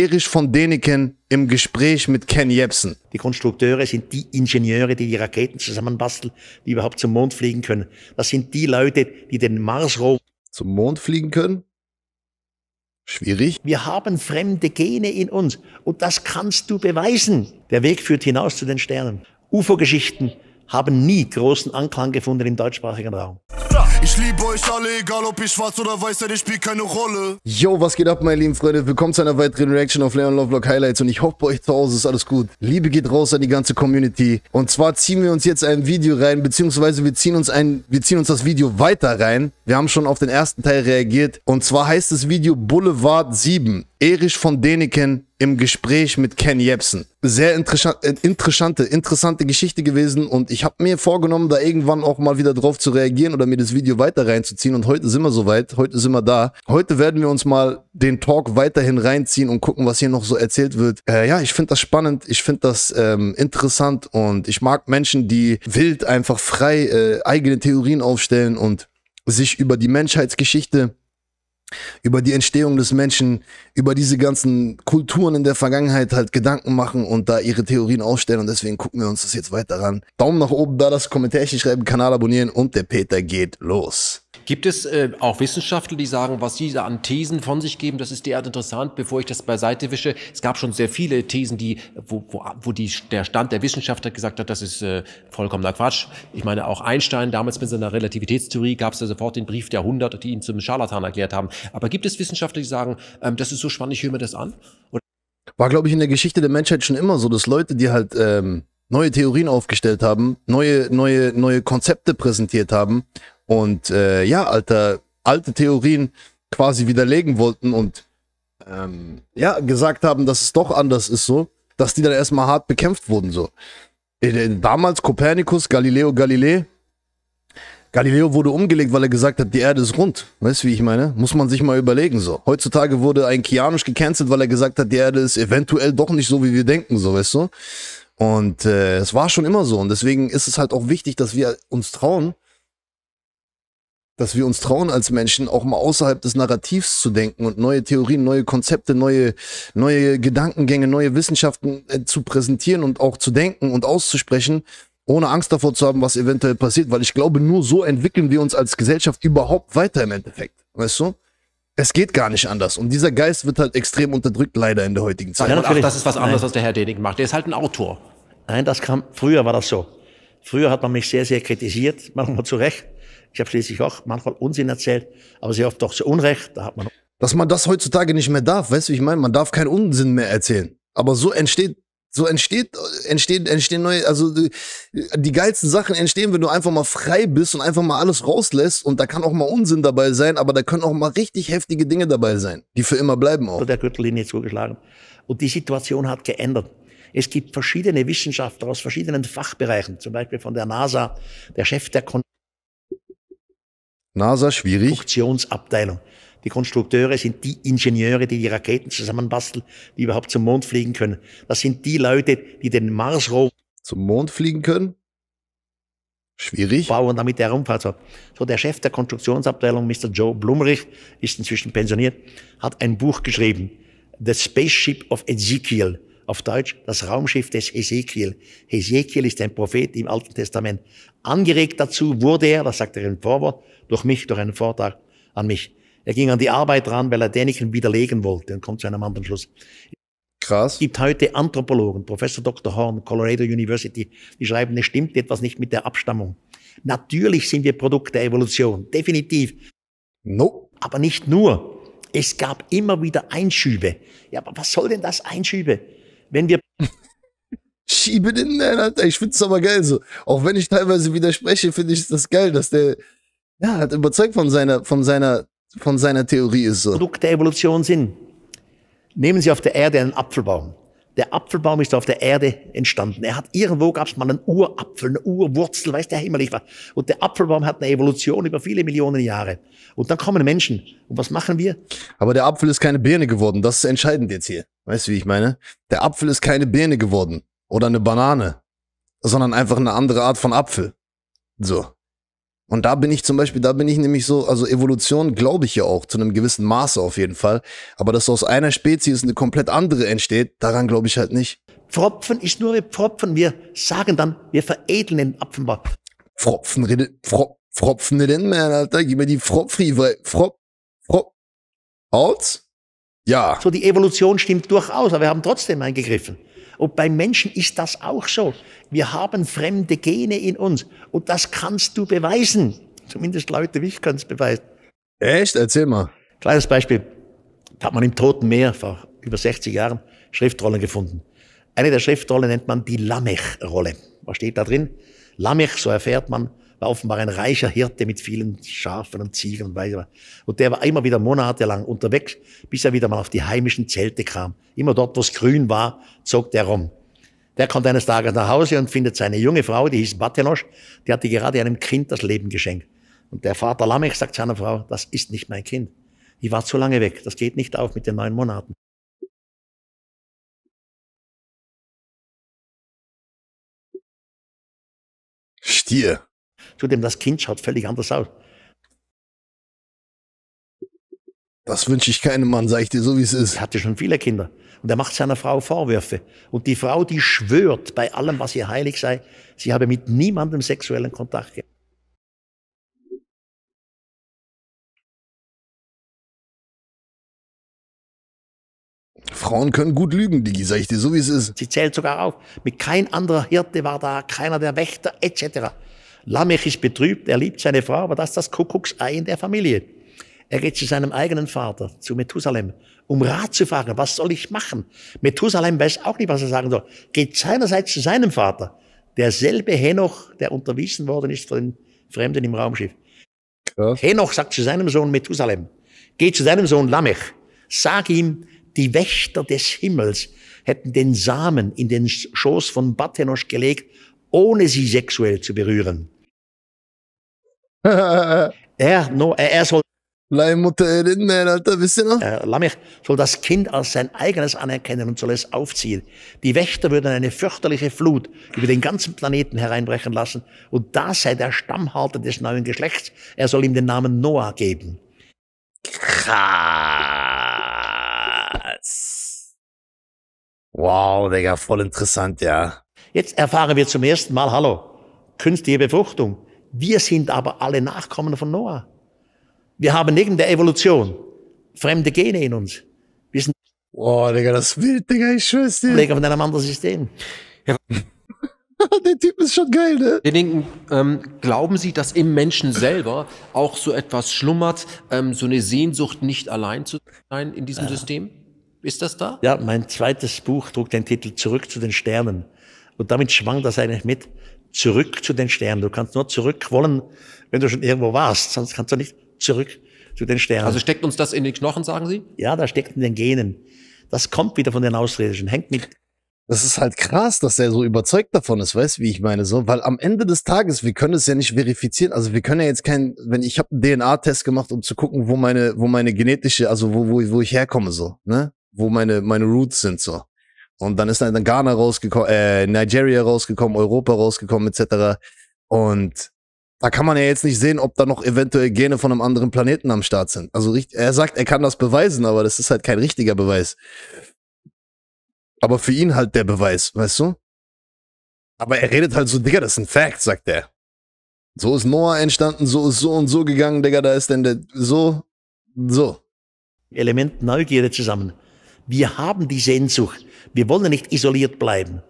Erich von Däniken im Gespräch mit Ken Jebsen. Die Konstrukteure sind die Ingenieure, die die Raketen zusammenbasteln, die überhaupt zum Mond fliegen können. Das sind die Leute, die den Mars Marsrover zum Mond fliegen können. Schwierig. Wir haben fremde Gene in uns und das kannst du beweisen. Der Weg führt hinaus zu den Sternen. UFO-Geschichten haben nie großen Anklang gefunden im deutschsprachigen Raum. Ich liebe euch alle, egal ob ihr schwarz oder weiß seid, ich spiele keine Rolle. Yo, was geht ab, meine lieben Freunde? Willkommen zu einer weiteren Reaction auf Leon Lovelock Highlights und ich hoffe, bei euch zu Hause ist alles gut. Liebe geht raus an die ganze Community. Und zwar ziehen wir uns jetzt ein Video rein, beziehungsweise wir ziehen uns ein, wir ziehen uns das Video weiter rein. Wir haben schon auf den ersten Teil reagiert. Und zwar heißt das Video Boulevard 7. Erich von Deneken im Gespräch mit Ken Jebsen. Sehr äh, interessante, interessante Geschichte gewesen und ich habe mir vorgenommen, da irgendwann auch mal wieder drauf zu reagieren oder mir das Video weiter reinzuziehen und heute sind wir soweit, heute sind wir da. Heute werden wir uns mal den Talk weiterhin reinziehen und gucken, was hier noch so erzählt wird. Äh, ja, ich finde das spannend, ich finde das ähm, interessant und ich mag Menschen, die wild einfach frei äh, eigene Theorien aufstellen und sich über die Menschheitsgeschichte über die Entstehung des Menschen, über diese ganzen Kulturen in der Vergangenheit halt Gedanken machen und da ihre Theorien aufstellen. Und deswegen gucken wir uns das jetzt weiter an. Daumen nach oben, da das Kommentärchen schreiben, Kanal abonnieren und der Peter geht los. Gibt es äh, auch Wissenschaftler, die sagen, was sie da an Thesen von sich geben, das ist derart interessant, bevor ich das beiseite wische? Es gab schon sehr viele Thesen, die, wo, wo, wo die, der Stand der Wissenschaftler gesagt hat, das ist äh, vollkommener Quatsch. Ich meine, auch Einstein damals mit seiner Relativitätstheorie gab es ja sofort den Brief der 100, die ihn zum Scharlatan erklärt haben. Aber gibt es Wissenschaftler, die sagen, ähm, das ist so spannend, ich höre mir das an? Oder war, glaube ich, in der Geschichte der Menschheit schon immer so, dass Leute, die halt ähm, neue Theorien aufgestellt haben, neue, neue, neue Konzepte präsentiert haben und äh, ja, alter, alte Theorien quasi widerlegen wollten und ähm, ja, gesagt haben, dass es doch anders ist so, dass die dann erstmal hart bekämpft wurden so. Damals Kopernikus, Galileo Galilei. Galileo wurde umgelegt, weil er gesagt hat, die Erde ist rund. Weißt du, wie ich meine? Muss man sich mal überlegen so. Heutzutage wurde ein Kianisch gecancelt, weil er gesagt hat, die Erde ist eventuell doch nicht so, wie wir denken, so, weißt du? Und äh, es war schon immer so. Und deswegen ist es halt auch wichtig, dass wir uns trauen, dass wir uns trauen als Menschen auch mal außerhalb des Narrativs zu denken und neue Theorien, neue Konzepte, neue, neue Gedankengänge, neue Wissenschaften äh, zu präsentieren und auch zu denken und auszusprechen, ohne Angst davor zu haben, was eventuell passiert, weil ich glaube, nur so entwickeln wir uns als Gesellschaft überhaupt weiter im Endeffekt. Weißt du? Es geht gar nicht anders. Und dieser Geist wird halt extrem unterdrückt, leider in der heutigen Zeit. Ja, ach, das ist was anderes, was der Herr Denig macht. Der ist halt ein Autor. Nein, das kam, früher war das so. Früher hat man mich sehr, sehr kritisiert, manchmal zu Recht. Ich habe schließlich auch manchmal Unsinn erzählt, aber sehr oft auch zu Unrecht. Da hat man Dass man das heutzutage nicht mehr darf, weißt du, ich meine, man darf keinen Unsinn mehr erzählen. Aber so entsteht so entsteht, entsteht, entstehen neue, also die, die geilsten Sachen entstehen, wenn du einfach mal frei bist und einfach mal alles rauslässt und da kann auch mal Unsinn dabei sein, aber da können auch mal richtig heftige Dinge dabei sein, die für immer bleiben auch. Der Gürtellinie zugeschlagen. Und die Situation hat geändert. Es gibt verschiedene Wissenschaftler aus verschiedenen Fachbereichen, zum Beispiel von der NASA, der Chef der Kon NASA schwierig. Produktionsabteilung. Die Konstrukteure sind die Ingenieure, die die Raketen zusammenbasteln, die überhaupt zum Mond fliegen können. Das sind die Leute, die den Mars Marsrover zum Mond fliegen können. Schwierig. Bauen damit der Raumfahrt. So. so, der Chef der Konstruktionsabteilung, Mr. Joe Blumrich, ist inzwischen pensioniert, hat ein Buch geschrieben, The Spaceship of Ezekiel auf Deutsch das Raumschiff des Ezekiel. Ezekiel ist ein Prophet im Alten Testament. Angeregt dazu wurde er, das sagt er im Vorwort, durch mich, durch einen Vortrag an mich. Er ging an die Arbeit ran, weil er Däniken widerlegen wollte und kommt zu einem anderen Schluss. Krass. Es gibt heute Anthropologen, Professor Dr. Horn, Colorado University, die schreiben, es stimmt etwas nicht mit der Abstammung. Natürlich sind wir Produkt der Evolution, definitiv. No. Aber nicht nur. Es gab immer wieder Einschübe. Ja, aber was soll denn das Einschübe? wenn wir schieben in den, Alter. Ich find's aber geil so. Auch wenn ich teilweise widerspreche, finde ich das geil, dass der ja, hat überzeugt von seiner, von seiner, von seiner Theorie ist so. Produkt der Evolution sind. Nehmen Sie auf der Erde einen Apfelbaum. Der Apfelbaum ist auf der Erde entstanden. Er hat irgendwo gab es mal einen Urapfel, eine Urwurzel, weiß der Himmel was. Und der Apfelbaum hat eine Evolution über viele Millionen Jahre. Und dann kommen Menschen. Und was machen wir? Aber der Apfel ist keine Birne geworden. Das ist entscheidend jetzt hier. Weißt du, wie ich meine? Der Apfel ist keine Birne geworden oder eine Banane, sondern einfach eine andere Art von Apfel. So. Und da bin ich zum Beispiel, da bin ich nämlich so, also Evolution glaube ich ja auch, zu einem gewissen Maße auf jeden Fall. Aber dass aus einer Spezies eine komplett andere entsteht, daran glaube ich halt nicht. Pfropfen ist nur Pfropfen. Wir sagen dann, wir veredeln den Apfenbau. Pfropfen redet, Pfropfen, Pfropfen denn, man, Alter, gib mir die Pfropfri, weil, Pfrop, Pfrop, Out? Ja. So, die Evolution stimmt durchaus, aber wir haben trotzdem eingegriffen. Und beim Menschen ist das auch so. Wir haben fremde Gene in uns. Und das kannst du beweisen. Zumindest Leute wie ich können es beweisen. Echt? Erzähl mal. Kleines Beispiel. Da hat man im Toten Meer vor über 60 Jahren Schriftrollen gefunden. Eine der Schriftrollen nennt man die Lamech-Rolle. Was steht da drin? Lamech, so erfährt man, war offenbar ein reicher Hirte mit vielen Schafen und Ziegen und weiß Und der war immer wieder monatelang unterwegs, bis er wieder mal auf die heimischen Zelte kam. Immer dort, wo es grün war, zog der rum. Der kommt eines Tages nach Hause und findet seine junge Frau, die hieß Batelosch, die hatte gerade einem Kind das Leben geschenkt. Und der Vater Lamech sagt seiner Frau, das ist nicht mein Kind. Ich war zu lange weg. Das geht nicht auf mit den neun Monaten. Stier. Zudem, das Kind schaut völlig anders aus. Das wünsche ich keinem Mann, sage ich dir so, wie es ist. Er hatte schon viele Kinder. Und er macht seiner Frau Vorwürfe. Und die Frau, die schwört bei allem, was ihr heilig sei, sie habe mit niemandem sexuellen Kontakt gehabt. Frauen können gut lügen, Digi, sag ich dir so, wie es ist. Sie zählt sogar auf. Mit kein anderer Hirte war da, keiner der Wächter, etc. Lamech ist betrübt, er liebt seine Frau, aber das ist das Kuckucksei in der Familie. Er geht zu seinem eigenen Vater, zu Methusalem, um Rat zu fragen, was soll ich machen? Methusalem weiß auch nicht, was er sagen soll. Geht seinerseits zu seinem Vater, derselbe Henoch, der unterwiesen worden ist von den Fremden im Raumschiff. Ja. Henoch sagt zu seinem Sohn Methusalem, geh zu seinem Sohn Lamech, sag ihm, die Wächter des Himmels hätten den Samen in den Schoß von Bathenosch gelegt ohne sie sexuell zu berühren. er, no, er, er soll äh, Lammich soll das Kind als sein eigenes anerkennen und soll es aufziehen. Die Wächter würden eine fürchterliche Flut über den ganzen Planeten hereinbrechen lassen und da sei der Stammhalter des neuen Geschlechts. Er soll ihm den Namen Noah geben. Krass. Wow, Digga, voll interessant, ja. Jetzt erfahren wir zum ersten Mal, hallo, künstliche Befruchtung. Wir sind aber alle Nachkommen von Noah. Wir haben neben der Evolution fremde Gene in uns. Wir sind Boah, Digga, das ist wild, Digga, ich schwör's dir. Kollege von einem anderen System. Ja. Der Typ ist schon geil, ne? Wir denken, ähm, glauben Sie, dass im Menschen selber auch so etwas schlummert, ähm, so eine Sehnsucht, nicht allein zu sein in diesem ja. System? Ist das da? Ja, mein zweites Buch trug den Titel Zurück zu den Sternen. Und damit schwang das eigentlich mit zurück zu den Sternen. Du kannst nur zurück wollen, wenn du schon irgendwo warst, sonst kannst du nicht zurück zu den Sternen. Also steckt uns das in den Knochen, sagen Sie? Ja, da steckt in den Genen. Das kommt wieder von den Ausländischen, hängt mit. Das ist halt krass, dass er so überzeugt davon ist, weißt du, wie ich meine so, weil am Ende des Tages, wir können es ja nicht verifizieren, also wir können ja jetzt kein, wenn ich habe einen DNA-Test gemacht, um zu gucken, wo meine, wo meine genetische, also wo, wo, wo ich herkomme so, ne, wo meine, meine Roots sind so. Und dann ist dann Ghana rausgekommen, äh, Nigeria rausgekommen, Europa rausgekommen, etc. Und da kann man ja jetzt nicht sehen, ob da noch eventuell Gene von einem anderen Planeten am Start sind. Also er sagt, er kann das beweisen, aber das ist halt kein richtiger Beweis. Aber für ihn halt der Beweis, weißt du? Aber er redet halt so, Digga, das ist ein Fact, sagt er. So ist Noah entstanden, so ist so und so gegangen, Digga, da ist denn der, so, so. Element Neugierde zusammen. Wir haben die Sehnsucht wir wollen nicht isoliert bleiben.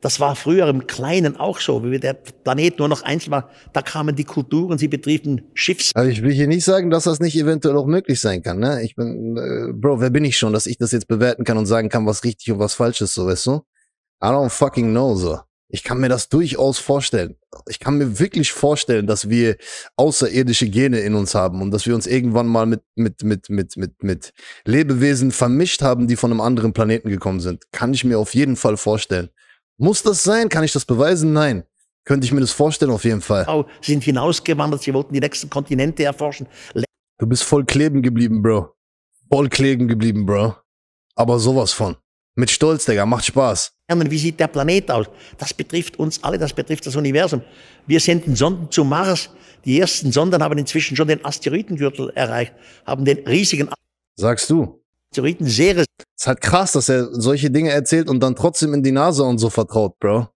Das war früher im Kleinen auch so, wie der Planet nur noch einzeln war. Da kamen die Kulturen, sie betrieben Schiffs. Aber ich will hier nicht sagen, dass das nicht eventuell auch möglich sein kann. Ne? Ich bin, äh, Bro, wer bin ich schon, dass ich das jetzt bewerten kann und sagen kann, was richtig und was falsch ist, so weißt du? I don't fucking know, so. Ich kann mir das durchaus vorstellen. Ich kann mir wirklich vorstellen, dass wir außerirdische Gene in uns haben und dass wir uns irgendwann mal mit, mit, mit, mit, mit, mit Lebewesen vermischt haben, die von einem anderen Planeten gekommen sind. Kann ich mir auf jeden Fall vorstellen. Muss das sein? Kann ich das beweisen? Nein. Könnte ich mir das vorstellen, auf jeden Fall. sie sind hinausgewandert, sie wollten die nächsten Kontinente erforschen. du bist voll kleben geblieben, Bro. Voll kleben geblieben, Bro. Aber sowas von. Mit Stolz, Digga, macht Spaß. Ja, wie sieht der Planet aus? Das betrifft uns alle, das betrifft das Universum. Wir senden Sonden zum Mars. Die ersten Sonden haben inzwischen schon den Asteroidengürtel erreicht, haben den riesigen Sagst du? Asteroidenserie. Ist halt krass, dass er solche Dinge erzählt und dann trotzdem in die NASA und so vertraut, Bro.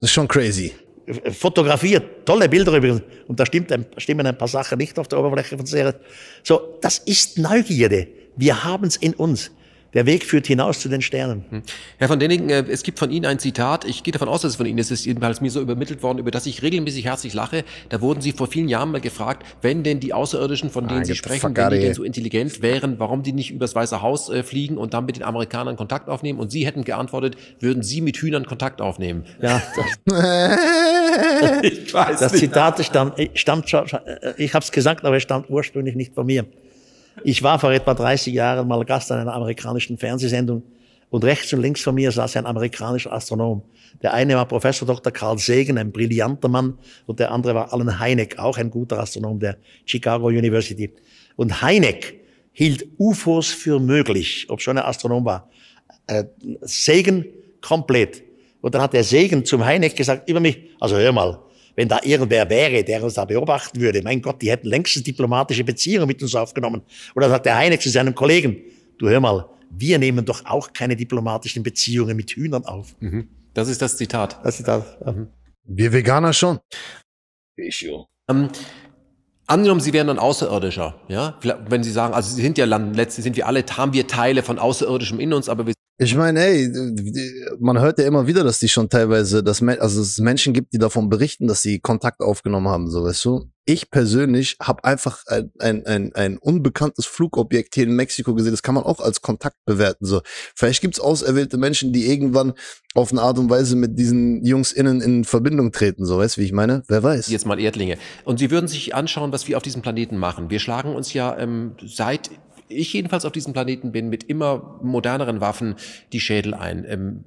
Das ist schon crazy. Äh, fotografiert, tolle Bilder übrigens. Und da stimmt, stimmen ein paar Sachen nicht auf der Oberfläche von Ceres. So, das ist Neugierde. Wir haben es in uns. Der Weg führt hinaus zu den Sternen. Hm. Herr von Denningen, äh, es gibt von Ihnen ein Zitat. Ich gehe davon aus, dass es von Ihnen ist. Es ist jedenfalls mir so übermittelt worden, über das ich regelmäßig herzlich lache. Da wurden Sie vor vielen Jahren mal gefragt, wenn denn die Außerirdischen, von denen ah, Sie sprechen, wenn die denn so intelligent wären, warum die nicht übers Weiße Haus äh, fliegen und dann mit den Amerikanern Kontakt aufnehmen? Und Sie hätten geantwortet, würden Sie mit Hühnern Kontakt aufnehmen? Ja. ich weiß das nicht. Zitat stammt, stammt äh, ich habe es gesagt, aber es stammt ursprünglich nicht von mir. Ich war vor etwa 30 Jahren mal Gast an einer amerikanischen Fernsehsendung und rechts und links von mir saß ein amerikanischer Astronom. Der eine war Professor Dr. Carl Sagan, ein brillanter Mann, und der andere war Alan Hynek, auch ein guter Astronom der Chicago University. Und Hynek hielt UFOs für möglich, ob schon er Astronom war. Äh, Sagan komplett. Und dann hat der Segen zum Heineck gesagt über mich, also hör mal, wenn da irgendwer wäre, der uns da beobachten würde, mein Gott, die hätten längst diplomatische Beziehungen mit uns aufgenommen. Oder sagt der Heineck zu seinem Kollegen, du hör mal, wir nehmen doch auch keine diplomatischen Beziehungen mit Hühnern auf. Mhm. Das ist das Zitat. Das Zitat. Mhm. Wir Veganer schon. Ich jo. Ähm, angenommen, Sie wären ein Außerirdischer, ja? Wenn Sie sagen, also Sie sind ja letztlich sind wir alle, haben wir Teile von Außerirdischem in uns, aber wir ich meine, ey, man hört ja immer wieder, dass die schon teilweise, dass also es Menschen gibt, die davon berichten, dass sie Kontakt aufgenommen haben, so weißt du. Ich persönlich habe einfach ein, ein, ein, ein unbekanntes Flugobjekt hier in Mexiko gesehen. Das kann man auch als Kontakt bewerten. So, vielleicht gibt's auserwählte Menschen, die irgendwann auf eine Art und Weise mit diesen Jungs innen in Verbindung treten, so weißt du, wie ich meine? Wer weiß. Jetzt mal Erdlinge. Und sie würden sich anschauen, was wir auf diesem Planeten machen. Wir schlagen uns ja ähm, seit ich jedenfalls auf diesem Planeten bin, mit immer moderneren Waffen die Schädel ein. Ähm,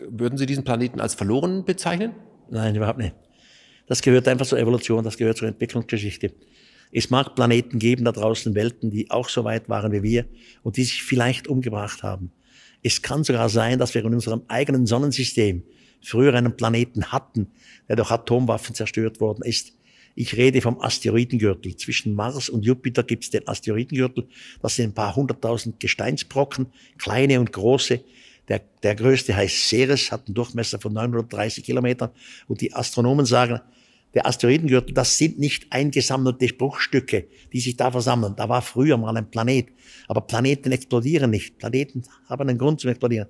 würden Sie diesen Planeten als verloren bezeichnen? Nein, überhaupt nicht. Das gehört einfach zur Evolution, das gehört zur Entwicklungsgeschichte. Es mag Planeten geben da draußen, Welten, die auch so weit waren wie wir und die sich vielleicht umgebracht haben. Es kann sogar sein, dass wir in unserem eigenen Sonnensystem früher einen Planeten hatten, der durch Atomwaffen zerstört worden ist ich rede vom Asteroidengürtel. Zwischen Mars und Jupiter gibt es den Asteroidengürtel. Das sind ein paar hunderttausend Gesteinsbrocken, kleine und große. Der, der größte heißt Ceres, hat einen Durchmesser von 930 Kilometern. Und die Astronomen sagen, der Asteroidengürtel, das sind nicht eingesammelte Bruchstücke, die sich da versammeln. Da war früher mal ein Planet. Aber Planeten explodieren nicht. Planeten haben einen Grund zum Explodieren.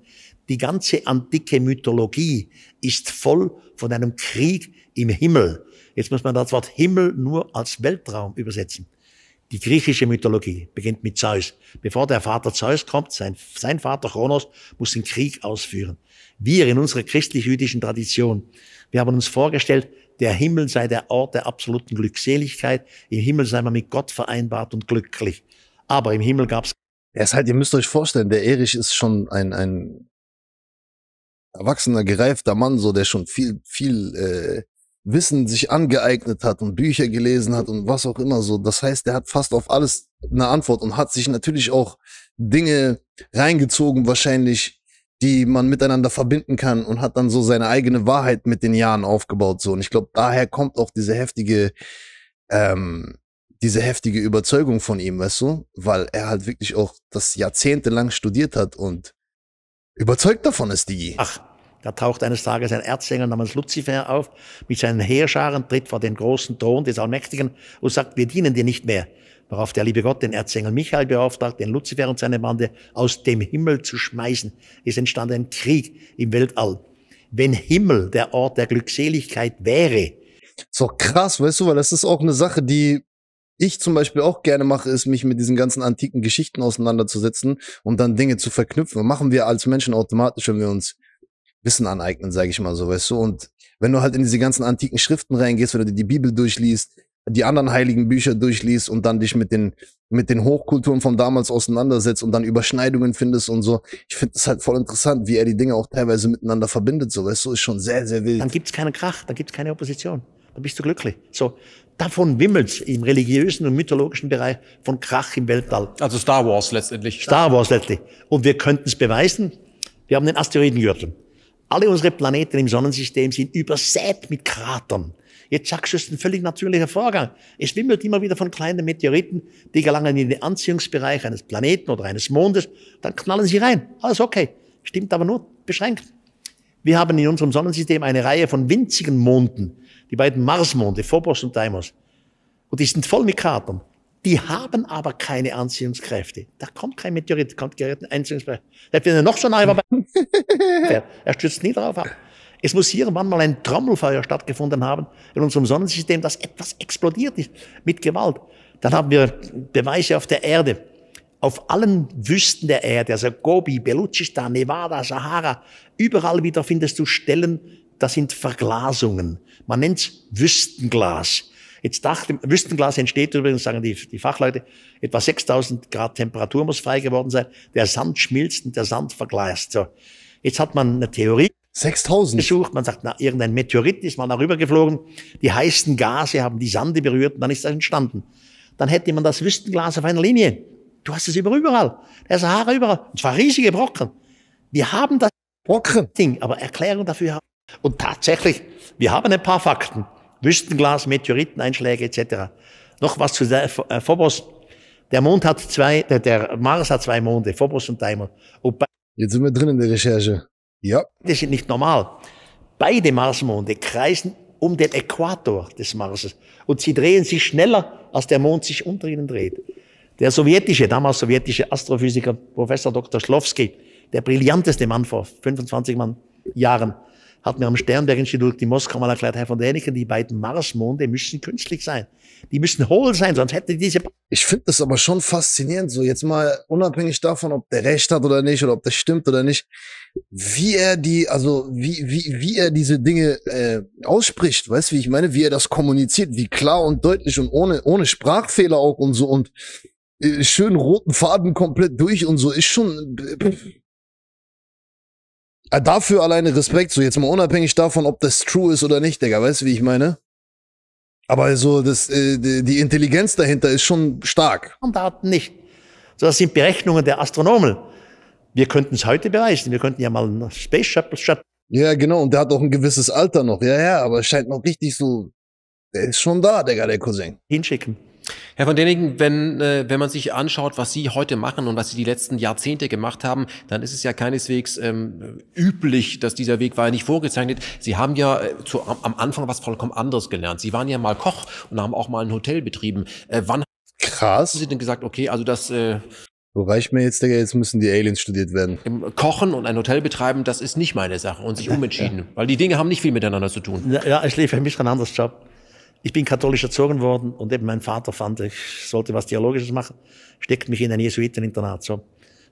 Die ganze antike Mythologie, ist voll von einem Krieg im Himmel. Jetzt muss man das Wort Himmel nur als Weltraum übersetzen. Die griechische Mythologie beginnt mit Zeus. Bevor der Vater Zeus kommt, sein, sein Vater Kronos muss den Krieg ausführen. Wir in unserer christlich-jüdischen Tradition, wir haben uns vorgestellt, der Himmel sei der Ort der absoluten Glückseligkeit. Im Himmel sei man mit Gott vereinbart und glücklich. Aber im Himmel gab es... Ja, ist halt, ihr müsst euch vorstellen, der Erich ist schon ein, ein erwachsener, gereifter Mann, so der schon viel, viel äh, Wissen sich angeeignet hat und Bücher gelesen hat und was auch immer so. Das heißt, der hat fast auf alles eine Antwort und hat sich natürlich auch Dinge reingezogen, wahrscheinlich, die man miteinander verbinden kann und hat dann so seine eigene Wahrheit mit den Jahren aufgebaut. So. Und ich glaube, daher kommt auch diese heftige, ähm, diese heftige Überzeugung von ihm, weißt du? Weil er halt wirklich auch das jahrzehntelang studiert hat und Überzeugt davon ist die. Ach, da taucht eines Tages ein Erzengel namens Luzifer auf mit seinen Heerscharen, tritt vor den großen Thron des Allmächtigen und sagt, wir dienen dir nicht mehr. Worauf der liebe Gott den Erzengel Michael beauftragt, den Luzifer und seine Bande aus dem Himmel zu schmeißen. Es entstand ein Krieg im Weltall. Wenn Himmel der Ort der Glückseligkeit wäre. So krass, weißt du, weil das ist auch eine Sache, die ich zum Beispiel auch gerne mache, ist, mich mit diesen ganzen antiken Geschichten auseinanderzusetzen und dann Dinge zu verknüpfen. Machen wir als Menschen automatisch, wenn wir uns Wissen aneignen, sage ich mal so, weißt du. Und wenn du halt in diese ganzen antiken Schriften reingehst, wenn du dir die Bibel durchliest, die anderen heiligen Bücher durchliest und dann dich mit den, mit den Hochkulturen von damals auseinandersetzt und dann Überschneidungen findest und so. Ich finde es halt voll interessant, wie er die Dinge auch teilweise miteinander verbindet, so weißt du, ist schon sehr, sehr wild. Dann gibt es keine Krach, dann gibt es keine Opposition dann bist du glücklich. So, davon wimmelt's im religiösen und mythologischen Bereich von Krach im Weltall. Also Star Wars letztendlich. Star Wars letztlich. Und wir könnten es beweisen. Wir haben den Asteroidengürtel. Alle unsere Planeten im Sonnensystem sind übersät mit Kratern. Jetzt sagst du, es ist ein völlig natürlicher Vorgang. Es wimmelt immer wieder von kleinen Meteoriten, die gelangen in den Anziehungsbereich eines Planeten oder eines Mondes, dann knallen sie rein. Alles okay. Stimmt aber nur beschränkt. Wir haben in unserem Sonnensystem eine Reihe von winzigen Monden, die beiden Marsmonde, Phobos und Deimos. Und die sind voll mit Kratern. Die haben aber keine Anziehungskräfte. Da kommt kein Meteorit, kommt keine Anziehungskräfte. Selbst wenn er noch so nahe war, er stürzt nie darauf ab. Es muss hier irgendwann mal ein Trommelfeuer stattgefunden haben in unserem Sonnensystem, dass etwas explodiert ist mit Gewalt. Dann haben wir Beweise auf der Erde auf allen Wüsten der Erde, also Gobi, Belutschistan, Nevada, Sahara, überall wieder findest du Stellen, das sind Verglasungen. Man nennt's Wüstenglas. Jetzt dachte, Wüstenglas entsteht übrigens, sagen die, die Fachleute, etwa 6000 Grad Temperatur muss frei geworden sein. Der Sand schmilzt und der Sand verglast. So. Jetzt hat man eine Theorie. 6000. Besucht. Man sagt, na, irgendein Meteorit ist mal darüber geflogen. Die heißen Gase haben die Sande berührt und dann ist das entstanden. Dann hätte man das Wüstenglas auf einer Linie. Du hast es überall. Der Sahara überall. Und zwar riesige Brocken. Wir haben das Brocken-Ding, aber Erklärung dafür haben. Und tatsächlich, wir haben ein paar Fakten. Wüstenglas, Meteoriteneinschläge etc. Noch was zu der äh, Phobos. Der Mond hat zwei, der, der, Mars hat zwei Monde, Phobos und Daimon. Und Jetzt sind wir drin in der Recherche. Ja. Das sind nicht normal. Beide Marsmonde kreisen um den Äquator des Marses und sie drehen sich schneller, als der Mond sich unter ihnen dreht. Der sowjetische, damals sowjetische Astrophysiker Professor Dr. Schlowski, der brillanteste Mann vor 25 Mann Jahren, hat mir am Sternberg-Institut in Moskau mal erklärt, Herr von Däniken, die beiden Marsmonde müssen künstlich sein. Die müssen hohl sein, sonst hätte diese... Ich finde das aber schon faszinierend, so jetzt mal unabhängig davon, ob der recht hat oder nicht, oder ob das stimmt oder nicht, wie er die, also wie, wie, wie er diese Dinge äh, ausspricht, weißt du, wie ich meine, wie er das kommuniziert, wie klar und deutlich und ohne, ohne Sprachfehler auch und so und äh, schönen roten Faden komplett durch und so ist schon. Äh, ah, dafür alleine Respekt, so jetzt mal unabhängig davon, ob das true ist oder nicht, Digga, weißt du, wie ich meine? Aber so, das, äh, die Intelligenz dahinter ist schon stark. Und Daten nicht. So, das sind Berechnungen der Astronomen. Wir könnten es heute beweisen. Wir könnten ja mal einen Space Shuttle, Shuttle ja, genau. Und der hat auch ein gewisses Alter noch. Ja, ja, aber scheint noch richtig so. Der ist schon da, Digga, der Cousin. Hinschicken. Herr von Denningen, wenn, äh, wenn man sich anschaut, was Sie heute machen und was Sie die letzten Jahrzehnte gemacht haben, dann ist es ja keineswegs ähm, üblich, dass dieser Weg war ja nicht vorgezeichnet. Sie haben ja äh, zu, am Anfang was vollkommen anderes gelernt. Sie waren ja mal Koch und haben auch mal ein Hotel betrieben. Äh, wann Krass. haben Sie denn gesagt, okay, also das... Äh, so reicht mir jetzt, Digga, jetzt müssen die Aliens studiert werden. Kochen und ein Hotel betreiben, das ist nicht meine Sache und sich umentschieden. Ja. Weil die Dinge haben nicht viel miteinander zu tun. Ja, ja ich lebe für mich ein anderes Job. Ich bin katholisch erzogen worden und eben mein Vater fand, ich sollte was Theologisches machen, steckt mich in ein Jesuiteninternat. So.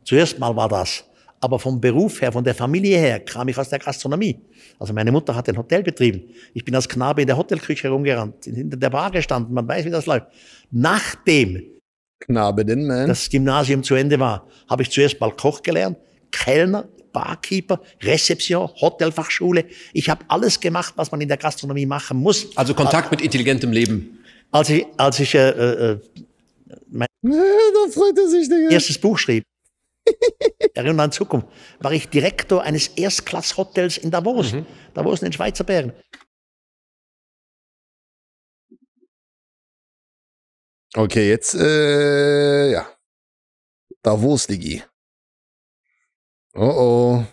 Zuerst mal war das. Aber vom Beruf her, von der Familie her, kam ich aus der Gastronomie. Also meine Mutter hat ein Hotel betrieben. Ich bin als Knabe in der Hotelküche herumgerannt, hinter der Bar gestanden, man weiß, wie das läuft. Nachdem Knabe, den man. das Gymnasium zu Ende war, habe ich zuerst mal Koch gelernt, Kellner, Barkeeper, Rezeption, Hotelfachschule. Ich habe alles gemacht, was man in der Gastronomie machen muss. Also Kontakt mit intelligentem Leben. Als ich, als ich äh, äh, äh mein erstes Buch schrieb, Erinnerung an Zukunft, war ich Direktor eines Erstklass-Hotels in Davos. Mhm. Davos in den Schweizer Bären. Okay, jetzt, äh, ja. Davos, Digi. Oh oh.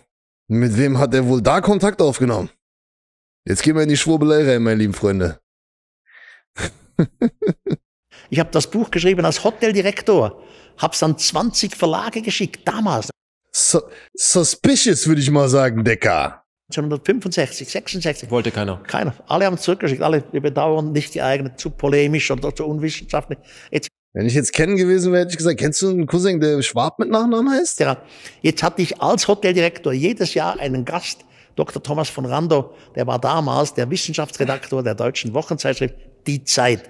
Mit wem hat er wohl da Kontakt aufgenommen? Jetzt gehen wir in die Schwurbelei rein, meine lieben Freunde. ich habe das Buch geschrieben als Hoteldirektor, hab's an 20 Verlage geschickt, damals. So, suspicious, würde ich mal sagen, Decker. 1965, 66. Wollte keiner. Keiner. Alle haben zurückgeschickt, alle wir bedauern nicht geeignet, zu polemisch oder zu unwissenschaftlich. Jetzt wenn ich jetzt kennen gewesen wäre, hätte ich gesagt, kennst du einen Cousin, der Schwab mit Nachnamen heißt? Ja, jetzt hatte ich als Hoteldirektor jedes Jahr einen Gast, Dr. Thomas von Rando, der war damals der Wissenschaftsredaktor der deutschen Wochenzeitschrift Die Zeit.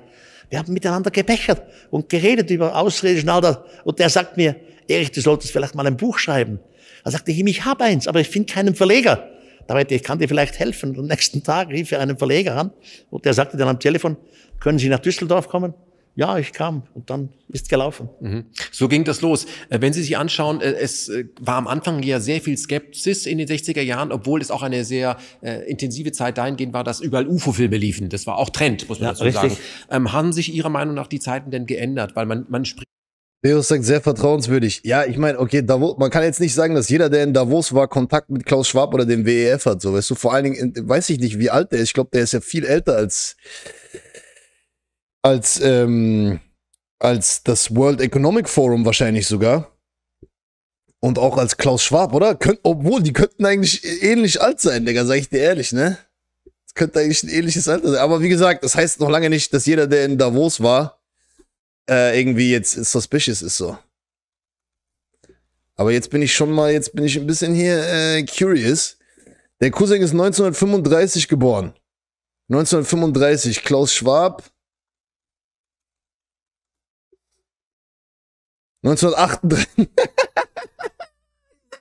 Wir haben miteinander gebechert und geredet über Ausreden und all das. Und der sagt mir, Erich, du solltest vielleicht mal ein Buch schreiben. Da sagte ich ihm, ich habe eins, aber ich finde keinen Verleger. Da meinte ich, kann dir vielleicht helfen. Und am nächsten Tag rief er einen Verleger an und der sagte dann am Telefon, können Sie nach Düsseldorf kommen? ja, ich kam und dann ist gelaufen. Mhm. So ging das los. Äh, wenn Sie sich anschauen, äh, es äh, war am Anfang ja sehr viel Skepsis in den 60er Jahren, obwohl es auch eine sehr äh, intensive Zeit dahingehend war, dass überall UFO-Filme liefen. Das war auch Trend, muss man ja, dazu richtig. sagen. Ähm, haben sich Ihrer Meinung nach die Zeiten denn geändert? Weil man, man spricht Leo sagt sehr vertrauenswürdig. Ja, ich meine, okay, Davos, man kann jetzt nicht sagen, dass jeder, der in Davos war, Kontakt mit Klaus Schwab oder dem WEF hat, so weißt du. Vor allen Dingen, weiß ich nicht, wie alt der ist. Ich glaube, der ist ja viel älter als als, ähm, als das World Economic Forum wahrscheinlich sogar. Und auch als Klaus Schwab, oder? Könnt, obwohl, die könnten eigentlich ähnlich alt sein, Digga, sag ich dir ehrlich, ne? Das könnte eigentlich ein ähnliches Alter sein. Aber wie gesagt, das heißt noch lange nicht, dass jeder, der in Davos war, äh, irgendwie jetzt suspicious ist so. Aber jetzt bin ich schon mal, jetzt bin ich ein bisschen hier äh, curious. Der Cousin ist 1935 geboren. 1935, Klaus Schwab 1938.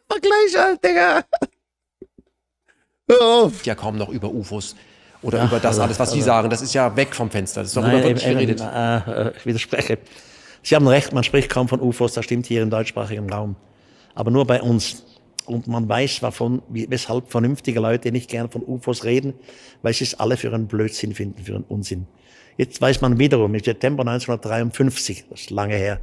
Vergleich, alt, Digga. Hör auf. Ja, kaum noch über UFOs oder Ach, über das alles, was Sie sagen. Das ist ja weg vom Fenster. Das ist doch nein, wird nicht geredet. Äh, ich widerspreche. Sie haben recht, man spricht kaum von UFOs, das stimmt hier im deutschsprachigen Raum. Aber nur bei uns. Und man weiß, wovon, weshalb vernünftige Leute nicht gern von UFOs reden, weil sie es alle für einen Blödsinn finden, für einen Unsinn. Jetzt weiß man wiederum, im September 1953, das ist lange her,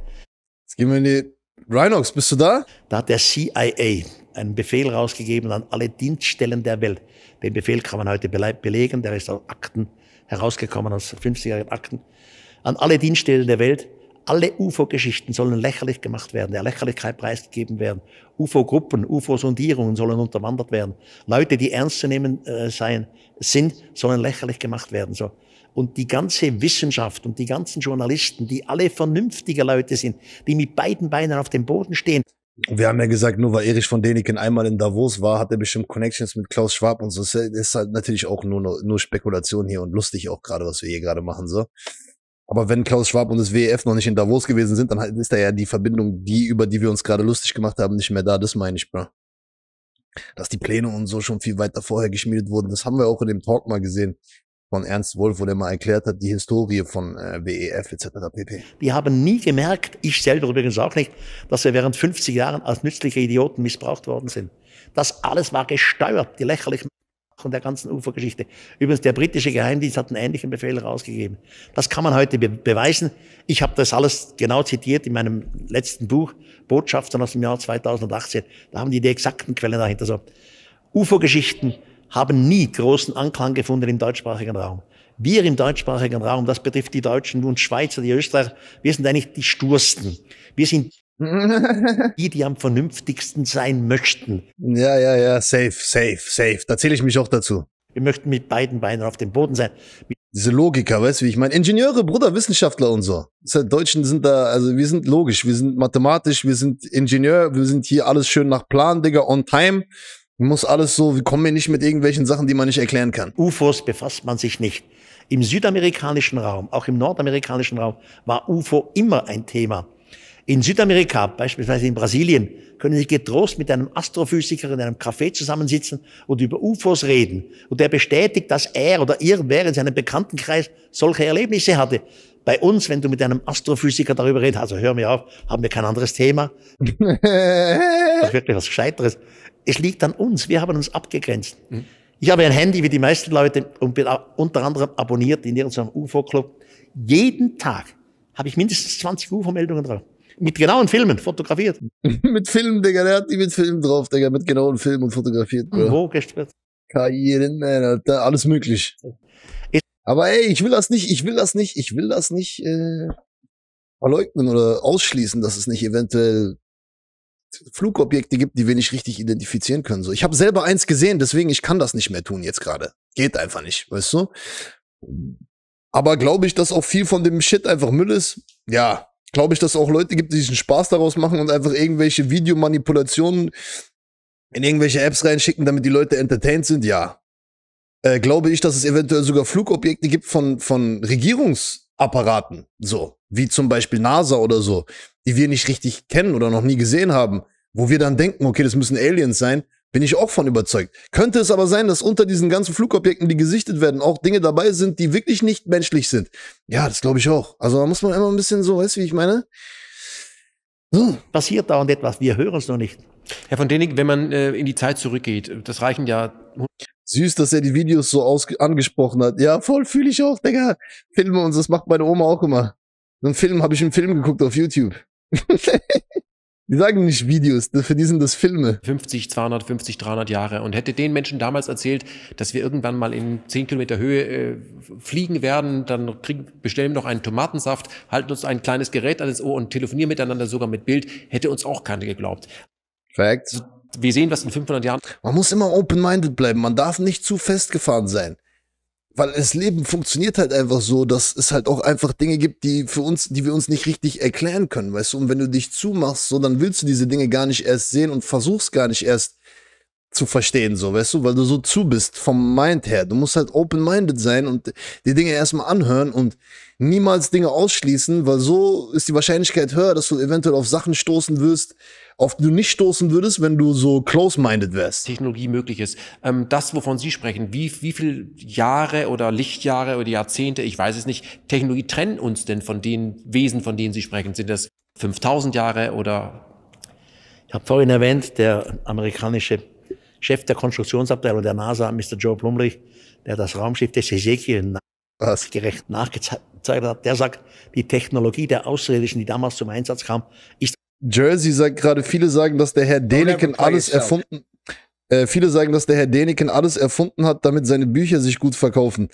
Jetzt gehen wir in die Rhinox, bist du da? Da hat der CIA einen Befehl rausgegeben an alle Dienststellen der Welt. Den Befehl kann man heute belegen, der ist aus Akten herausgekommen, aus 50er Akten. An alle Dienststellen der Welt, alle UFO-Geschichten sollen lächerlich gemacht werden, der Lächerlichkeit preisgegeben werden. UFO-Gruppen, UFO-Sondierungen sollen unterwandert werden. Leute, die ernst zu nehmen äh, sein, sind, sollen lächerlich gemacht werden. So und die ganze Wissenschaft und die ganzen Journalisten, die alle vernünftige Leute sind, die mit beiden Beinen auf dem Boden stehen. Wir haben ja gesagt, nur weil Erich von Däniken einmal in Davos war, hat er bestimmt Connections mit Klaus Schwab und so. Das ist halt natürlich auch nur, nur Spekulation hier und lustig auch gerade, was wir hier gerade machen, so. Aber wenn Klaus Schwab und das WEF noch nicht in Davos gewesen sind, dann halt ist da ja die Verbindung, die, über die wir uns gerade lustig gemacht haben, nicht mehr da. Das meine ich, Bro. Dass die Pläne und so schon viel weiter vorher geschmiedet wurden, das haben wir auch in dem Talk mal gesehen von Ernst Wolf, wo der mal erklärt hat, die Historie von äh, BEF etc. pp. Die haben nie gemerkt, ich selber übrigens auch nicht, dass wir während 50 Jahren als nützliche Idioten missbraucht worden sind. Das alles war gesteuert, die lächerlichen von der ganzen UFO-Geschichte. Übrigens, der britische Geheimdienst hat einen ähnlichen Befehl rausgegeben. Das kann man heute be beweisen. Ich habe das alles genau zitiert in meinem letzten Buch, Botschaften aus dem Jahr 2018. Da haben die die exakten Quellen dahinter. So, UFO-Geschichten, haben nie großen Anklang gefunden im deutschsprachigen Raum. Wir im deutschsprachigen Raum, das betrifft die Deutschen und Schweizer, die Österreicher, wir sind eigentlich die Stursten. Wir sind die, die am vernünftigsten sein möchten. Ja, ja, ja, safe, safe, safe. Da zähle ich mich auch dazu. Wir möchten mit beiden Beinen auf dem Boden sein. Diese Logiker, weißt du, wie ich meine? Ingenieure, Bruder, Wissenschaftler und so. Deutschen sind da, also wir sind logisch, wir sind mathematisch, wir sind Ingenieur, wir sind hier alles schön nach Plan, Digga, on time. Muss alles so, wir kommen wir nicht mit irgendwelchen Sachen, die man nicht erklären kann. UFOs befasst man sich nicht. Im südamerikanischen Raum, auch im nordamerikanischen Raum, war UFO immer ein Thema. In Südamerika, beispielsweise in Brasilien, können Sie getrost mit einem Astrophysiker in einem Café zusammensitzen und über UFOs reden. Und der bestätigt, dass er oder ihr während seinem Bekanntenkreis solche Erlebnisse hatte. Bei uns, wenn du mit einem Astrophysiker darüber redest, also hör mir auf, haben wir kein anderes Thema. das ist wirklich was Gescheiteres es liegt an uns. Wir haben uns abgegrenzt. Mhm. Ich habe ein Handy wie die meisten Leute und bin unter anderem abonniert in irgendeinem UFO-Club. Jeden Tag habe ich mindestens 20 UFO-Meldungen drauf. Mit genauen Filmen fotografiert. mit Filmen, Digga, der hat die mit Filmen drauf, Digga, mit genauen Filmen und fotografiert. Bro. Wo gestört? Karrieren, Alter, alles möglich. Ich Aber ey, ich will das nicht, ich will das nicht, ich will das nicht äh, verleugnen oder ausschließen, dass es nicht eventuell Flugobjekte gibt, die wir nicht richtig identifizieren können. So, ich habe selber eins gesehen, deswegen ich kann das nicht mehr tun jetzt gerade. Geht einfach nicht, weißt du? Aber glaube ich, dass auch viel von dem Shit einfach Müll ist? Ja. Glaube ich, dass es auch Leute gibt, die sich einen Spaß daraus machen und einfach irgendwelche Videomanipulationen in irgendwelche Apps reinschicken, damit die Leute entertained sind? Ja. Äh, glaube ich, dass es eventuell sogar Flugobjekte gibt von, von Regierungs- Apparaten, so, wie zum Beispiel NASA oder so, die wir nicht richtig kennen oder noch nie gesehen haben, wo wir dann denken, okay, das müssen Aliens sein, bin ich auch von überzeugt. Könnte es aber sein, dass unter diesen ganzen Flugobjekten, die gesichtet werden, auch Dinge dabei sind, die wirklich nicht menschlich sind. Ja, das glaube ich auch. Also da muss man immer ein bisschen so, weißt du, wie ich meine? So. Passiert dauernd etwas, wir hören es noch nicht. Herr von Denig, wenn man äh, in die Zeit zurückgeht, das reichen ja Süß, dass er die Videos so angesprochen hat. Ja, voll fühle ich auch, Digga. Filme und so, das macht meine Oma auch immer. So einen Film habe ich im Film geguckt auf YouTube. die sagen nicht Videos, für die sind das Filme. 50, 200, 50, 300 Jahre. Und hätte den Menschen damals erzählt, dass wir irgendwann mal in 10 Kilometer Höhe äh, fliegen werden, dann kriegen, bestellen wir noch einen Tomatensaft, halten uns ein kleines Gerät an das Ohr und telefonieren miteinander sogar mit Bild, hätte uns auch keiner geglaubt. Facts wir sehen was in 500 Jahren. Man muss immer open-minded bleiben. Man darf nicht zu festgefahren sein. Weil das Leben funktioniert halt einfach so, dass es halt auch einfach Dinge gibt, die für uns, die wir uns nicht richtig erklären können, weißt du? Und wenn du dich zumachst, so, dann willst du diese Dinge gar nicht erst sehen und versuchst gar nicht erst zu verstehen, so, weißt du? Weil du so zu bist vom Mind her. Du musst halt open-minded sein und die Dinge erstmal anhören und niemals Dinge ausschließen, weil so ist die Wahrscheinlichkeit höher, dass du eventuell auf Sachen stoßen wirst, auf die du nicht stoßen würdest, wenn du so close-minded wärst. Technologie möglich ist. Ähm, das, wovon Sie sprechen, wie, wie viele Jahre oder Lichtjahre oder Jahrzehnte, ich weiß es nicht, Technologie trennen uns denn von den Wesen, von denen Sie sprechen? Sind das 5000 Jahre oder? Ich habe vorhin erwähnt, der amerikanische Chef der Konstruktionsabteilung der NASA, Mr. Joe Plumlich, der das Raumschiff des Ezekiel was? gerecht nachgezeigt hat, der sagt, die Technologie der Außerirdischen, die damals zum Einsatz kam, ist. Jersey sagt gerade, viele sagen, dass der Herr Deliken alles erfunden. Äh, viele sagen, dass der Herr Deniken alles erfunden hat, damit seine Bücher sich gut verkaufen.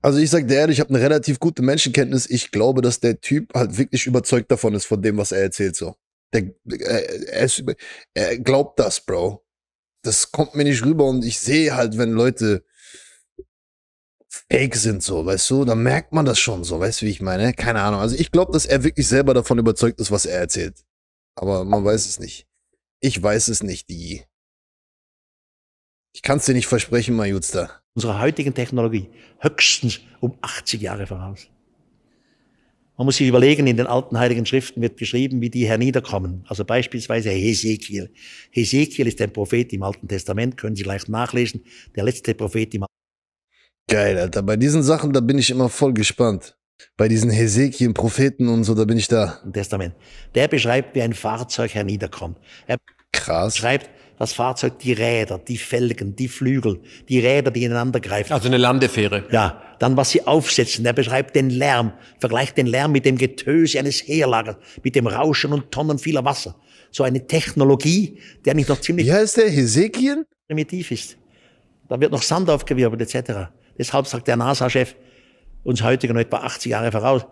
Also ich sage dir ehrlich, ich habe eine relativ gute Menschenkenntnis. Ich glaube, dass der Typ halt wirklich überzeugt davon ist, von dem, was er erzählt. So. Der, er, äh, er, ist, er glaubt das, Bro. Das kommt mir nicht rüber und ich sehe halt, wenn Leute fake sind, so, weißt du? Da merkt man das schon so, weißt du, wie ich meine? Keine Ahnung. Also ich glaube, dass er wirklich selber davon überzeugt ist, was er erzählt. Aber man weiß es nicht. Ich weiß es nicht, die. Ich kann es dir nicht versprechen, mein Jutster. Unsere heutigen Technologie höchstens um 80 Jahre voraus. Man muss sich überlegen, in den alten heiligen Schriften wird geschrieben, wie die herniederkommen. Also beispielsweise Hesekiel. Hesekiel ist ein Prophet im Alten Testament, können Sie leicht nachlesen, der letzte Prophet im Alten Testament. Geil, Alter. Bei diesen Sachen, da bin ich immer voll gespannt. Bei diesen Hesekien, Propheten und so, da bin ich da. Testament. Der beschreibt, wie ein Fahrzeug herniederkommt. Er Krass. Schreibt das Fahrzeug die Räder, die Felgen, die Flügel, die Räder, die ineinander greifen. Also eine Landefähre. Ja, dann was sie aufsetzen. Er beschreibt den Lärm, vergleicht den Lärm mit dem Getöse eines Heerlagers, mit dem Rauschen und Tonnen vieler Wasser. So eine Technologie, der nicht noch ziemlich... Wie heißt der? Hesekien? Primitiv ist. Da wird noch Sand aufgewirbelt etc. Deshalb sagt der NASA-Chef uns heute noch etwa 80 Jahre voraus,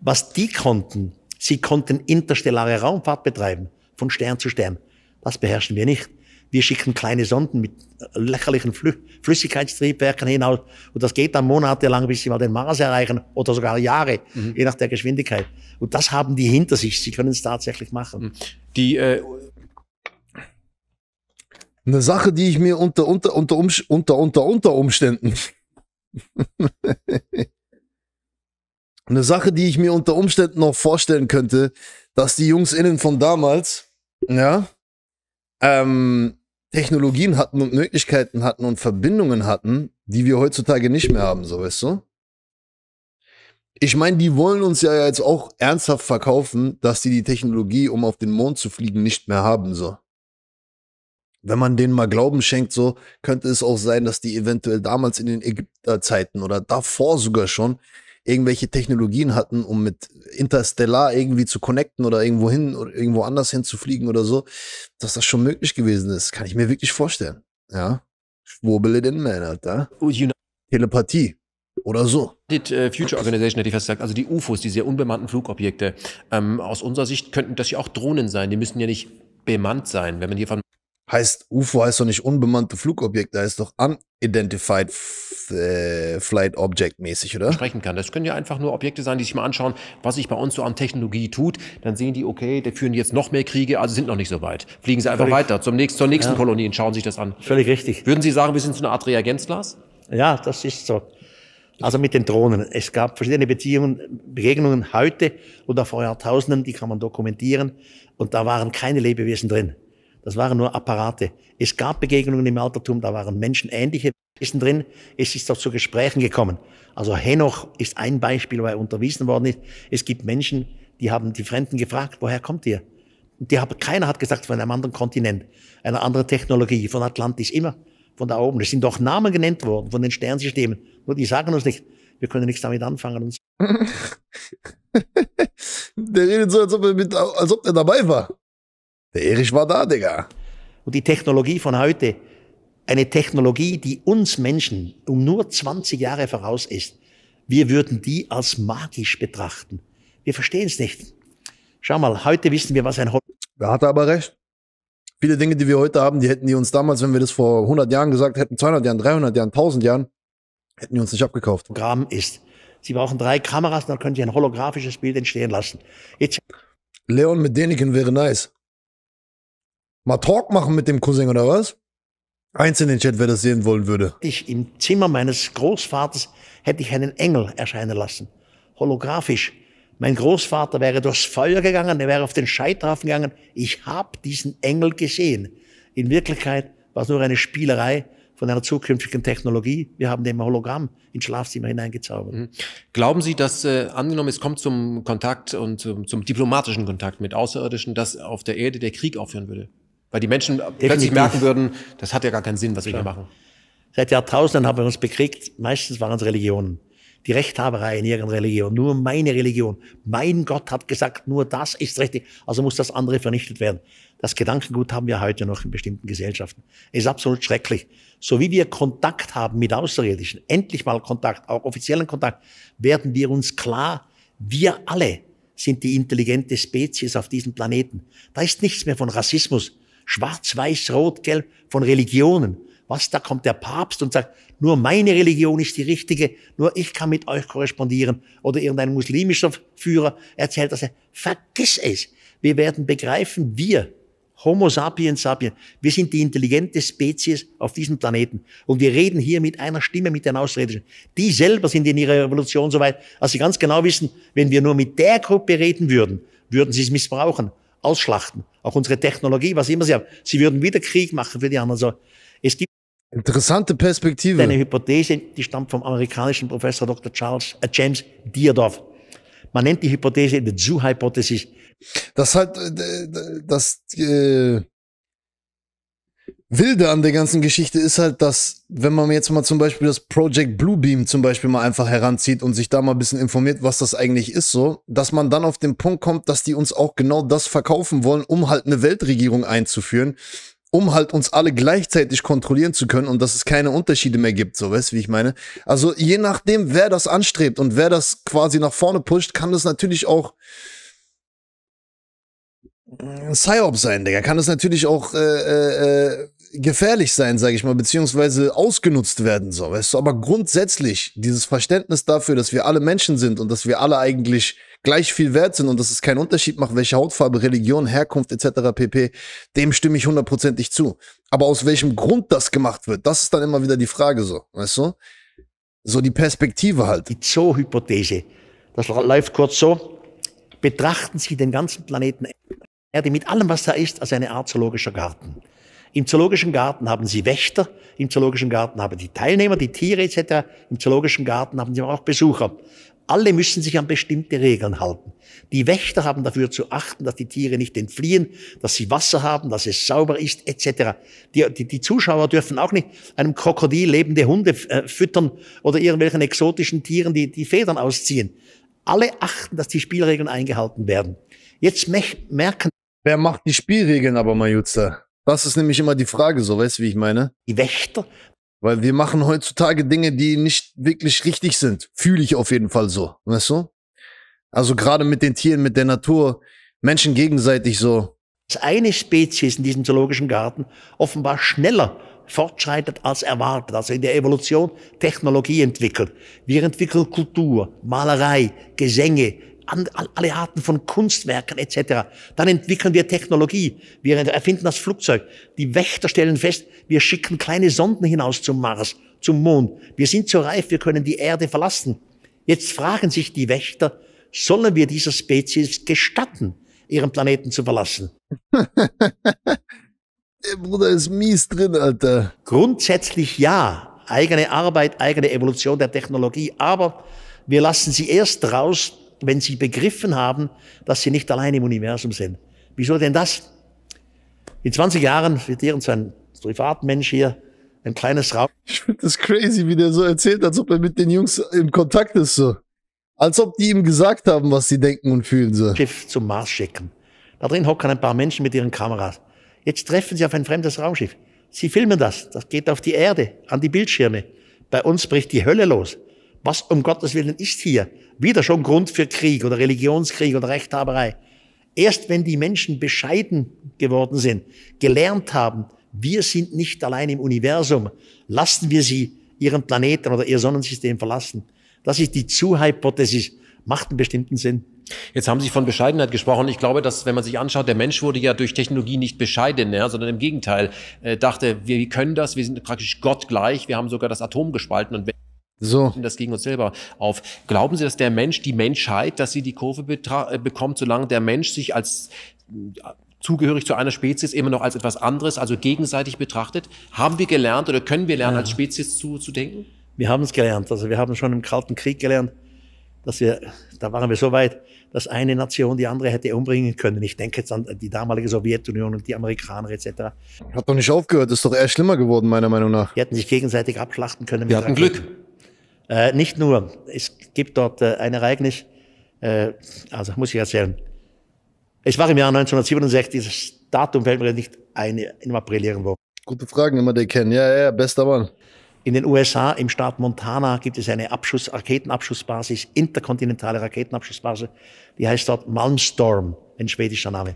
was die konnten. Sie konnten interstellare Raumfahrt betreiben, von Stern zu Stern. Das beherrschen wir nicht. Wir schicken kleine Sonden mit lächerlichen Flü Flüssigkeitstriebwerken hinaus und das geht dann monatelang, bis sie mal den Mars erreichen oder sogar Jahre, mhm. je nach der Geschwindigkeit. Und das haben die hinter sich. Sie können es tatsächlich machen. Mhm. Die äh eine Sache, die ich mir unter unter unter unter unter unter Umständen eine Sache, die ich mir unter Umständen noch vorstellen könnte, dass die Jungs innen von damals, ja, ähm, Technologien hatten und Möglichkeiten hatten und Verbindungen hatten, die wir heutzutage nicht mehr haben, so weißt du? Ich meine, die wollen uns ja jetzt auch ernsthaft verkaufen, dass die die Technologie, um auf den Mond zu fliegen, nicht mehr haben, so. Wenn man denen mal Glauben schenkt, so, könnte es auch sein, dass die eventuell damals in den Ägypten Zeiten oder davor sogar schon irgendwelche Technologien hatten, um mit Interstellar irgendwie zu connecten oder irgendwo hin oder irgendwo anders hinzufliegen oder so, dass das schon möglich gewesen ist, kann ich mir wirklich vorstellen. Ja. Schwurbele den Man, Alter. United Telepathie oder so. United äh, Future Organization hätte ich fast gesagt, also die UFOs, diese unbemannten Flugobjekte. Ähm, aus unserer Sicht könnten das ja auch Drohnen sein, die müssen ja nicht bemannt sein, wenn man hier von heißt UFO heißt doch nicht unbemannte Flugobjekte, heißt doch unidentified äh, flight object mäßig, oder? Sprechen kann. Das können ja einfach nur Objekte sein, die sich mal anschauen, was sich bei uns so an Technologie tut. Dann sehen die, okay, da führen jetzt noch mehr Kriege, also sind noch nicht so weit. Fliegen sie einfach Völlig weiter zum nächsten, zur nächsten ja. Kolonie und schauen sich das an. Völlig richtig. Würden Sie sagen, wir sind so eine Art Reagenzglas? Ja, das ist so. Also mit den Drohnen. Es gab verschiedene Beziehungen, Begegnungen heute oder vor Jahrtausenden, die kann man dokumentieren. Und da waren keine Lebewesen drin. Das waren nur Apparate. Es gab Begegnungen im Altertum, da waren menschenähnliche ähnliche Wesen drin. Es ist auch zu Gesprächen gekommen. Also Henoch ist ein Beispiel, weil er unterwiesen worden ist. Es gibt Menschen, die haben die Fremden gefragt, woher kommt ihr? Und die haben, keiner hat gesagt, von einem anderen Kontinent, einer anderen Technologie, von Atlantis, immer von da oben. Es sind doch Namen genannt worden von den Sternsystemen. Nur die sagen uns nicht, wir können nichts damit anfangen. der redet so, als ob er, mit, als ob er dabei war. Der Erich war da, Digga. Und die Technologie von heute, eine Technologie, die uns Menschen um nur 20 Jahre voraus ist, wir würden die als magisch betrachten. Wir verstehen es nicht. Schau mal, heute wissen wir, was ein Hol Da hat er aber recht. Viele Dinge, die wir heute haben, die hätten die uns damals, wenn wir das vor 100 Jahren gesagt hätten, 200 Jahren, 300 Jahren, 1000 Jahren, hätten die uns nicht abgekauft. Gramm ist. Sie brauchen drei Kameras, dann können Sie ein holographisches Bild entstehen lassen. Jetzt Leon mit Däniken wäre nice mal Talk machen mit dem Cousin oder was? Eins in den Chat, wer das sehen wollen würde. Ich im Zimmer meines Großvaters hätte ich einen Engel erscheinen lassen. Holographisch. Mein Großvater wäre durchs Feuer gegangen, er wäre auf den Scheiterhaufen gegangen. Ich habe diesen Engel gesehen. In Wirklichkeit war es nur eine Spielerei von einer zukünftigen Technologie. Wir haben dem Hologramm ins Schlafzimmer hineingezaubert. Mhm. Glauben Sie, dass äh, angenommen es kommt zum Kontakt und zum, zum diplomatischen Kontakt mit Außerirdischen, dass auf der Erde der Krieg aufhören würde? Weil die Menschen Definitiv. plötzlich merken würden, das hat ja gar keinen Sinn, was Klar. wir hier machen. Seit Jahrtausenden haben wir uns bekriegt, meistens waren es Religionen. Die Rechthaberei in ihren Religionen, nur meine Religion. Mein Gott hat gesagt, nur das ist richtig, also muss das andere vernichtet werden. Das Gedankengut haben wir heute noch in bestimmten Gesellschaften. Es ist absolut schrecklich. So wie wir Kontakt haben mit Außerirdischen, endlich mal Kontakt, auch offiziellen Kontakt, werden wir uns klar, wir alle sind die intelligente Spezies auf diesem Planeten. Da ist nichts mehr von Rassismus schwarz, weiß, rot, gelb von Religionen. Was, da kommt der Papst und sagt, nur meine Religion ist die richtige, nur ich kann mit euch korrespondieren. Oder irgendein muslimischer Führer erzählt das. Vergiss es. Wir werden begreifen, wir, Homo sapiens sapiens, wir sind die intelligente Spezies auf diesem Planeten. Und wir reden hier mit einer Stimme, mit den Ausredischen. Die selber sind in ihrer Revolution so weit, dass sie ganz genau wissen, wenn wir nur mit der Gruppe reden würden, würden sie es missbrauchen ausschlachten. Auch unsere Technologie, was immer sie haben. Sie würden wieder Krieg machen für die anderen. Also es gibt Interessante Perspektive. Eine Hypothese, die stammt vom amerikanischen Professor Dr. Charles äh, James Dierdorf. Man nennt die Hypothese die Zoo-Hypothesis. Das halt, das äh, Wilde an der ganzen Geschichte ist halt, dass, wenn man jetzt mal zum Beispiel das Project Bluebeam zum Beispiel mal einfach heranzieht und sich da mal ein bisschen informiert, was das eigentlich ist, so, dass man dann auf den Punkt kommt, dass die uns auch genau das verkaufen wollen, um halt eine Weltregierung einzuführen, um halt uns alle gleichzeitig kontrollieren zu können und dass es keine Unterschiede mehr gibt, so, weißt du, wie ich meine? Also, je nachdem, wer das anstrebt und wer das quasi nach vorne pusht, kann das natürlich auch Psyop sein, Digga. Kann es natürlich auch äh, äh, äh gefährlich sein, sage ich mal, beziehungsweise ausgenutzt werden soll. Weißt du, aber grundsätzlich dieses Verständnis dafür, dass wir alle Menschen sind und dass wir alle eigentlich gleich viel wert sind und dass es keinen Unterschied macht, welche Hautfarbe, Religion, Herkunft etc. pp., dem stimme ich hundertprozentig zu. Aber aus welchem Grund das gemacht wird, das ist dann immer wieder die Frage so, weißt du? So die Perspektive halt. Die Zoo-Hypothese. Das läuft kurz so. Betrachten Sie den ganzen Planeten Erde mit allem, was da ist, als eine Art zoologischer Garten. Im Zoologischen Garten haben sie Wächter, im Zoologischen Garten haben die Teilnehmer, die Tiere etc., im Zoologischen Garten haben sie auch Besucher. Alle müssen sich an bestimmte Regeln halten. Die Wächter haben dafür zu achten, dass die Tiere nicht entfliehen, dass sie Wasser haben, dass es sauber ist, etc. Die, die, die Zuschauer dürfen auch nicht einem Krokodil lebende Hunde äh, füttern oder irgendwelchen exotischen Tieren die, die Federn ausziehen. Alle achten, dass die Spielregeln eingehalten werden. Jetzt merken. Wer macht die Spielregeln aber, Majutze? Das ist nämlich immer die Frage, so weißt du, wie ich meine? Die Wächter. Weil wir machen heutzutage Dinge, die nicht wirklich richtig sind. Fühle ich auf jeden Fall so, weißt du? Also gerade mit den Tieren, mit der Natur, Menschen gegenseitig so. Das eine Spezies in diesem zoologischen Garten offenbar schneller fortschreitet als erwartet, also in der Evolution Technologie entwickelt. Wir entwickeln Kultur, Malerei, Gesänge, alle Arten von Kunstwerken etc. Dann entwickeln wir Technologie. Wir erfinden das Flugzeug. Die Wächter stellen fest, wir schicken kleine Sonden hinaus zum Mars, zum Mond. Wir sind so reif, wir können die Erde verlassen. Jetzt fragen sich die Wächter, sollen wir dieser Spezies gestatten, ihren Planeten zu verlassen? Der Bruder ist mies drin, Alter. Grundsätzlich ja. Eigene Arbeit, eigene Evolution der Technologie. Aber wir lassen sie erst raus, wenn sie begriffen haben, dass sie nicht allein im Universum sind. Wieso denn das? In 20 Jahren wird so irgendein Privatmensch hier ein kleines Raum. Ich finde das crazy, wie der so erzählt, als ob er mit den Jungs im Kontakt ist. So. Als ob die ihm gesagt haben, was sie denken und fühlen. So. Schiff zum Mars schicken. Da drin hocken ein paar Menschen mit ihren Kameras. Jetzt treffen sie auf ein fremdes Raumschiff. Sie filmen das. Das geht auf die Erde, an die Bildschirme. Bei uns bricht die Hölle los. Was um Gottes Willen ist hier? Wieder schon Grund für Krieg oder Religionskrieg oder Rechthaberei. Erst wenn die Menschen bescheiden geworden sind, gelernt haben, wir sind nicht allein im Universum, lassen wir sie ihren Planeten oder ihr Sonnensystem verlassen. Das ist die Zu-Hypothesis, macht einen bestimmten Sinn. Jetzt haben Sie von Bescheidenheit gesprochen. Ich glaube, dass, wenn man sich anschaut, der Mensch wurde ja durch Technologie nicht bescheiden, ja, sondern im Gegenteil äh, dachte, wir können das, wir sind praktisch gottgleich, wir haben sogar das Atom gespalten und so. das gegen uns selber auf. Glauben Sie, dass der Mensch, die Menschheit, dass sie die Kurve äh, bekommt, solange der Mensch sich als äh, zugehörig zu einer Spezies immer noch als etwas anderes, also gegenseitig betrachtet? Haben wir gelernt oder können wir lernen, ja. als Spezies zu, zu denken? Wir haben es gelernt. Also wir haben schon im Kalten Krieg gelernt, dass wir, da waren wir so weit, dass eine Nation die andere hätte umbringen können. Ich denke jetzt an die damalige Sowjetunion und die Amerikaner etc. Hat doch nicht aufgehört, ist doch eher schlimmer geworden, meiner Meinung nach. Die hätten sich gegenseitig abschlachten können. Wir hatten Glück. Äh, nicht nur, es gibt dort äh, ein Ereignis, äh, also muss ich erzählen. Es war im Jahr 1967, das Datum fällt mir nicht ein, im April irgendwo. Gute Fragen immer, die kennen. Ja, ja, bester Mann. In den USA, im Staat Montana, gibt es eine Abschuss, Raketenabschussbasis, interkontinentale Raketenabschussbasis, die heißt dort Malmstorm, ein schwedischer Name.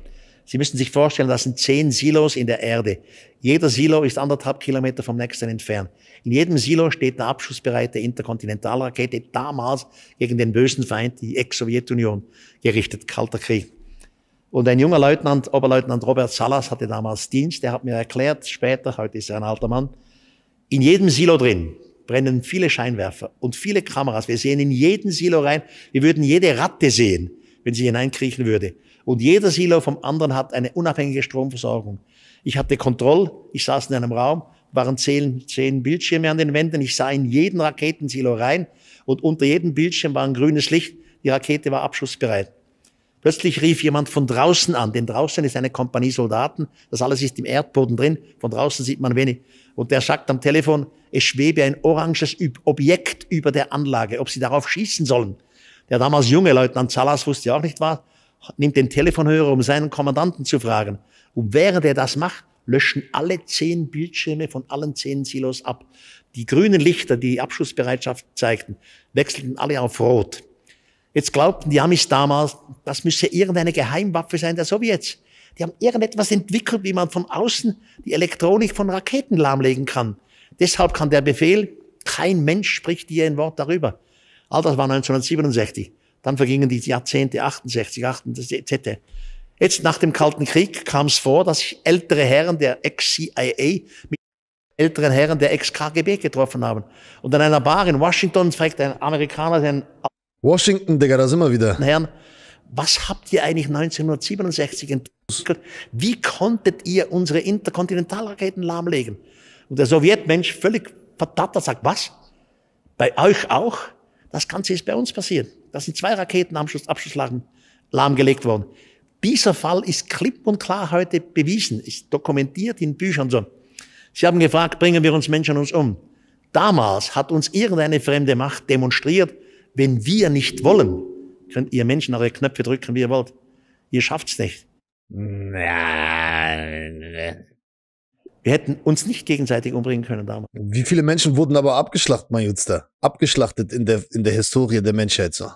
Sie müssen sich vorstellen, das sind zehn Silos in der Erde. Jeder Silo ist anderthalb Kilometer vom nächsten entfernt. In jedem Silo steht eine abschussbereite Interkontinentalrakete, damals gegen den bösen Feind, die Ex-Sowjetunion, gerichtet, Kalter Krieg. Und ein junger Leutnant, Oberleutnant Robert Salas, hatte damals Dienst, Er hat mir erklärt, später, heute ist er ein alter Mann, in jedem Silo drin brennen viele Scheinwerfer und viele Kameras. Wir sehen in jeden Silo rein, wir würden jede Ratte sehen, wenn sie hineinkriechen würde. Und jeder Silo vom anderen hat eine unabhängige Stromversorgung. Ich hatte Kontroll, ich saß in einem Raum, waren zehn, zehn Bildschirme an den Wänden, ich sah in jeden Raketensilo rein und unter jedem Bildschirm war ein grünes Licht, die Rakete war abschussbereit. Plötzlich rief jemand von draußen an, denn draußen ist eine Kompanie Soldaten, das alles ist im Erdboden drin, von draußen sieht man wenig. Und der sagt am Telefon, es schwebe ein oranges Objekt über der Anlage, ob sie darauf schießen sollen. Der damals junge Leutnant Salas wusste auch nicht was, nimmt den Telefonhörer, um seinen Kommandanten zu fragen. Und während er das macht, löschen alle zehn Bildschirme von allen zehn Silos ab. Die grünen Lichter, die Abschussbereitschaft zeigten, wechselten alle auf Rot. Jetzt glaubten die Amis damals, das müsse irgendeine Geheimwaffe sein der Sowjets. Die haben irgendetwas entwickelt, wie man von außen die Elektronik von Raketen lahmlegen kann. Deshalb kann der Befehl, kein Mensch spricht dir ein Wort darüber. All das war 1967. Dann vergingen die Jahrzehnte 68, 68 etc. Jetzt nach dem Kalten Krieg kam es vor, dass sich ältere Herren der Ex-CIA mit älteren Herren der Ex-KGB getroffen haben. Und an einer Bar in Washington fragt ein Amerikaner den Washington, Digga, da sind wir wieder. Herrn, was habt ihr eigentlich 1967 entwickelt? Wie konntet ihr unsere Interkontinentalraketen lahmlegen? Und der Sowjetmensch völlig verdattert sagt, was? Bei euch auch? Das Ganze ist bei uns passiert. Da sind zwei Raketen am Schluss Abschusslagen lahmgelegt worden. Dieser Fall ist klipp und klar heute bewiesen, ist dokumentiert in Büchern so. Sie haben gefragt, bringen wir uns Menschen uns um? Damals hat uns irgendeine fremde Macht demonstriert, wenn wir nicht wollen, könnt ihr Menschen eure Knöpfe drücken, wie ihr wollt. Ihr schafft's nicht. Nein. Wir hätten uns nicht gegenseitig umbringen können damals. Wie viele Menschen wurden aber abgeschlachtet, mein Jutster? Abgeschlachtet in der, in der Historie der Menschheit so.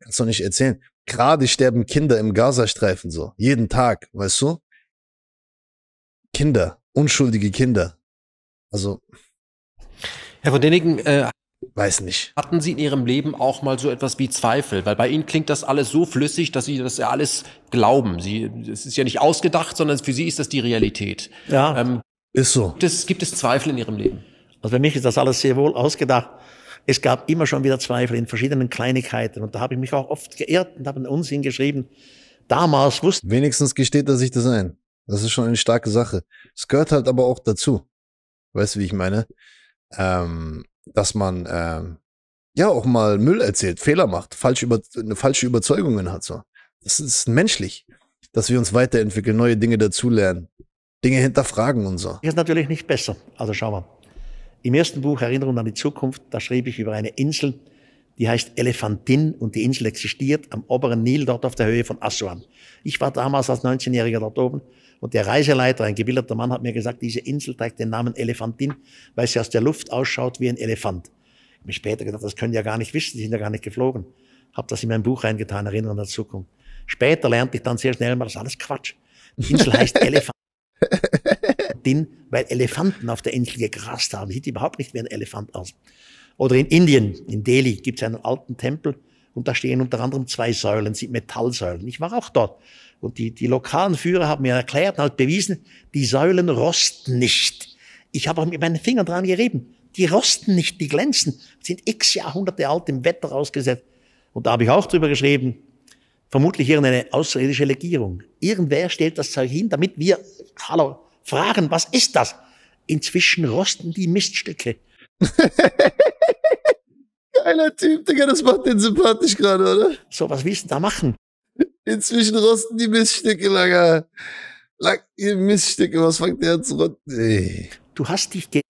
Kannst du nicht erzählen. Gerade sterben Kinder im Gazastreifen so. Jeden Tag, weißt du? Kinder, unschuldige Kinder. Also. Herr von Denigen, äh, Weiß nicht. Hatten Sie in Ihrem Leben auch mal so etwas wie Zweifel? Weil bei Ihnen klingt das alles so flüssig, dass Sie das ja alles glauben. Sie, es ist ja nicht ausgedacht, sondern für Sie ist das die Realität. Ja. Ähm, ist so. Das, gibt es Zweifel in Ihrem Leben? Also für mich ist das alles sehr wohl ausgedacht. Es gab immer schon wieder Zweifel in verschiedenen Kleinigkeiten. Und da habe ich mich auch oft geirrt und habe einen Unsinn geschrieben. Damals wusste Wenigstens gesteht er sich das ein. Das ist schon eine starke Sache. Es gehört halt aber auch dazu. Weißt du, wie ich meine? Ähm, dass man ähm, ja auch mal Müll erzählt, Fehler macht, falsch über, falsche Überzeugungen hat. So. Das ist menschlich, dass wir uns weiterentwickeln, neue Dinge dazulernen. Dinge hinterfragen und so. Ist natürlich nicht besser. Also schauen wir. Im ersten Buch Erinnerung an die Zukunft, da schrieb ich über eine Insel, die heißt Elefantin und die Insel existiert am oberen Nil, dort auf der Höhe von Aswan. Ich war damals als 19-Jähriger dort oben und der Reiseleiter, ein gebildeter Mann, hat mir gesagt, diese Insel trägt den Namen Elefantin, weil sie aus der Luft ausschaut wie ein Elefant. Ich habe mir später gedacht, das können die ja gar nicht wissen, die sind ja gar nicht geflogen. Habe das in mein Buch reingetan, Erinnerung an die Zukunft. Später lernte ich dann sehr schnell mal, das ist alles Quatsch. Die Insel heißt Elefant. Din, weil Elefanten auf der Insel gegrast haben. Sieht überhaupt nicht wie ein Elefant aus. Oder in Indien, in Delhi, gibt es einen alten Tempel und da stehen unter anderem zwei Säulen, sind Metallsäulen. Ich war auch dort. Und die, die lokalen Führer haben mir erklärt, halt bewiesen, die Säulen rosten nicht. Ich habe auch mit meinen Fingern dran gerieben. Die rosten nicht, die glänzen, sind x Jahrhunderte alt, im Wetter ausgesetzt. Und da habe ich auch drüber geschrieben, Vermutlich irgendeine außerirdische Legierung. Irgendwer stellt das Zeug hin, damit wir, hallo, fragen, was ist das? Inzwischen rosten die Miststücke. Geiler Typ, Digga, das macht den sympathisch gerade, oder? So, was willst du da machen? Inzwischen rosten die Miststücke langer. Lang, ihr Miststücke, was fängt der an zu rotten? Nee. Du hast dich geirrt.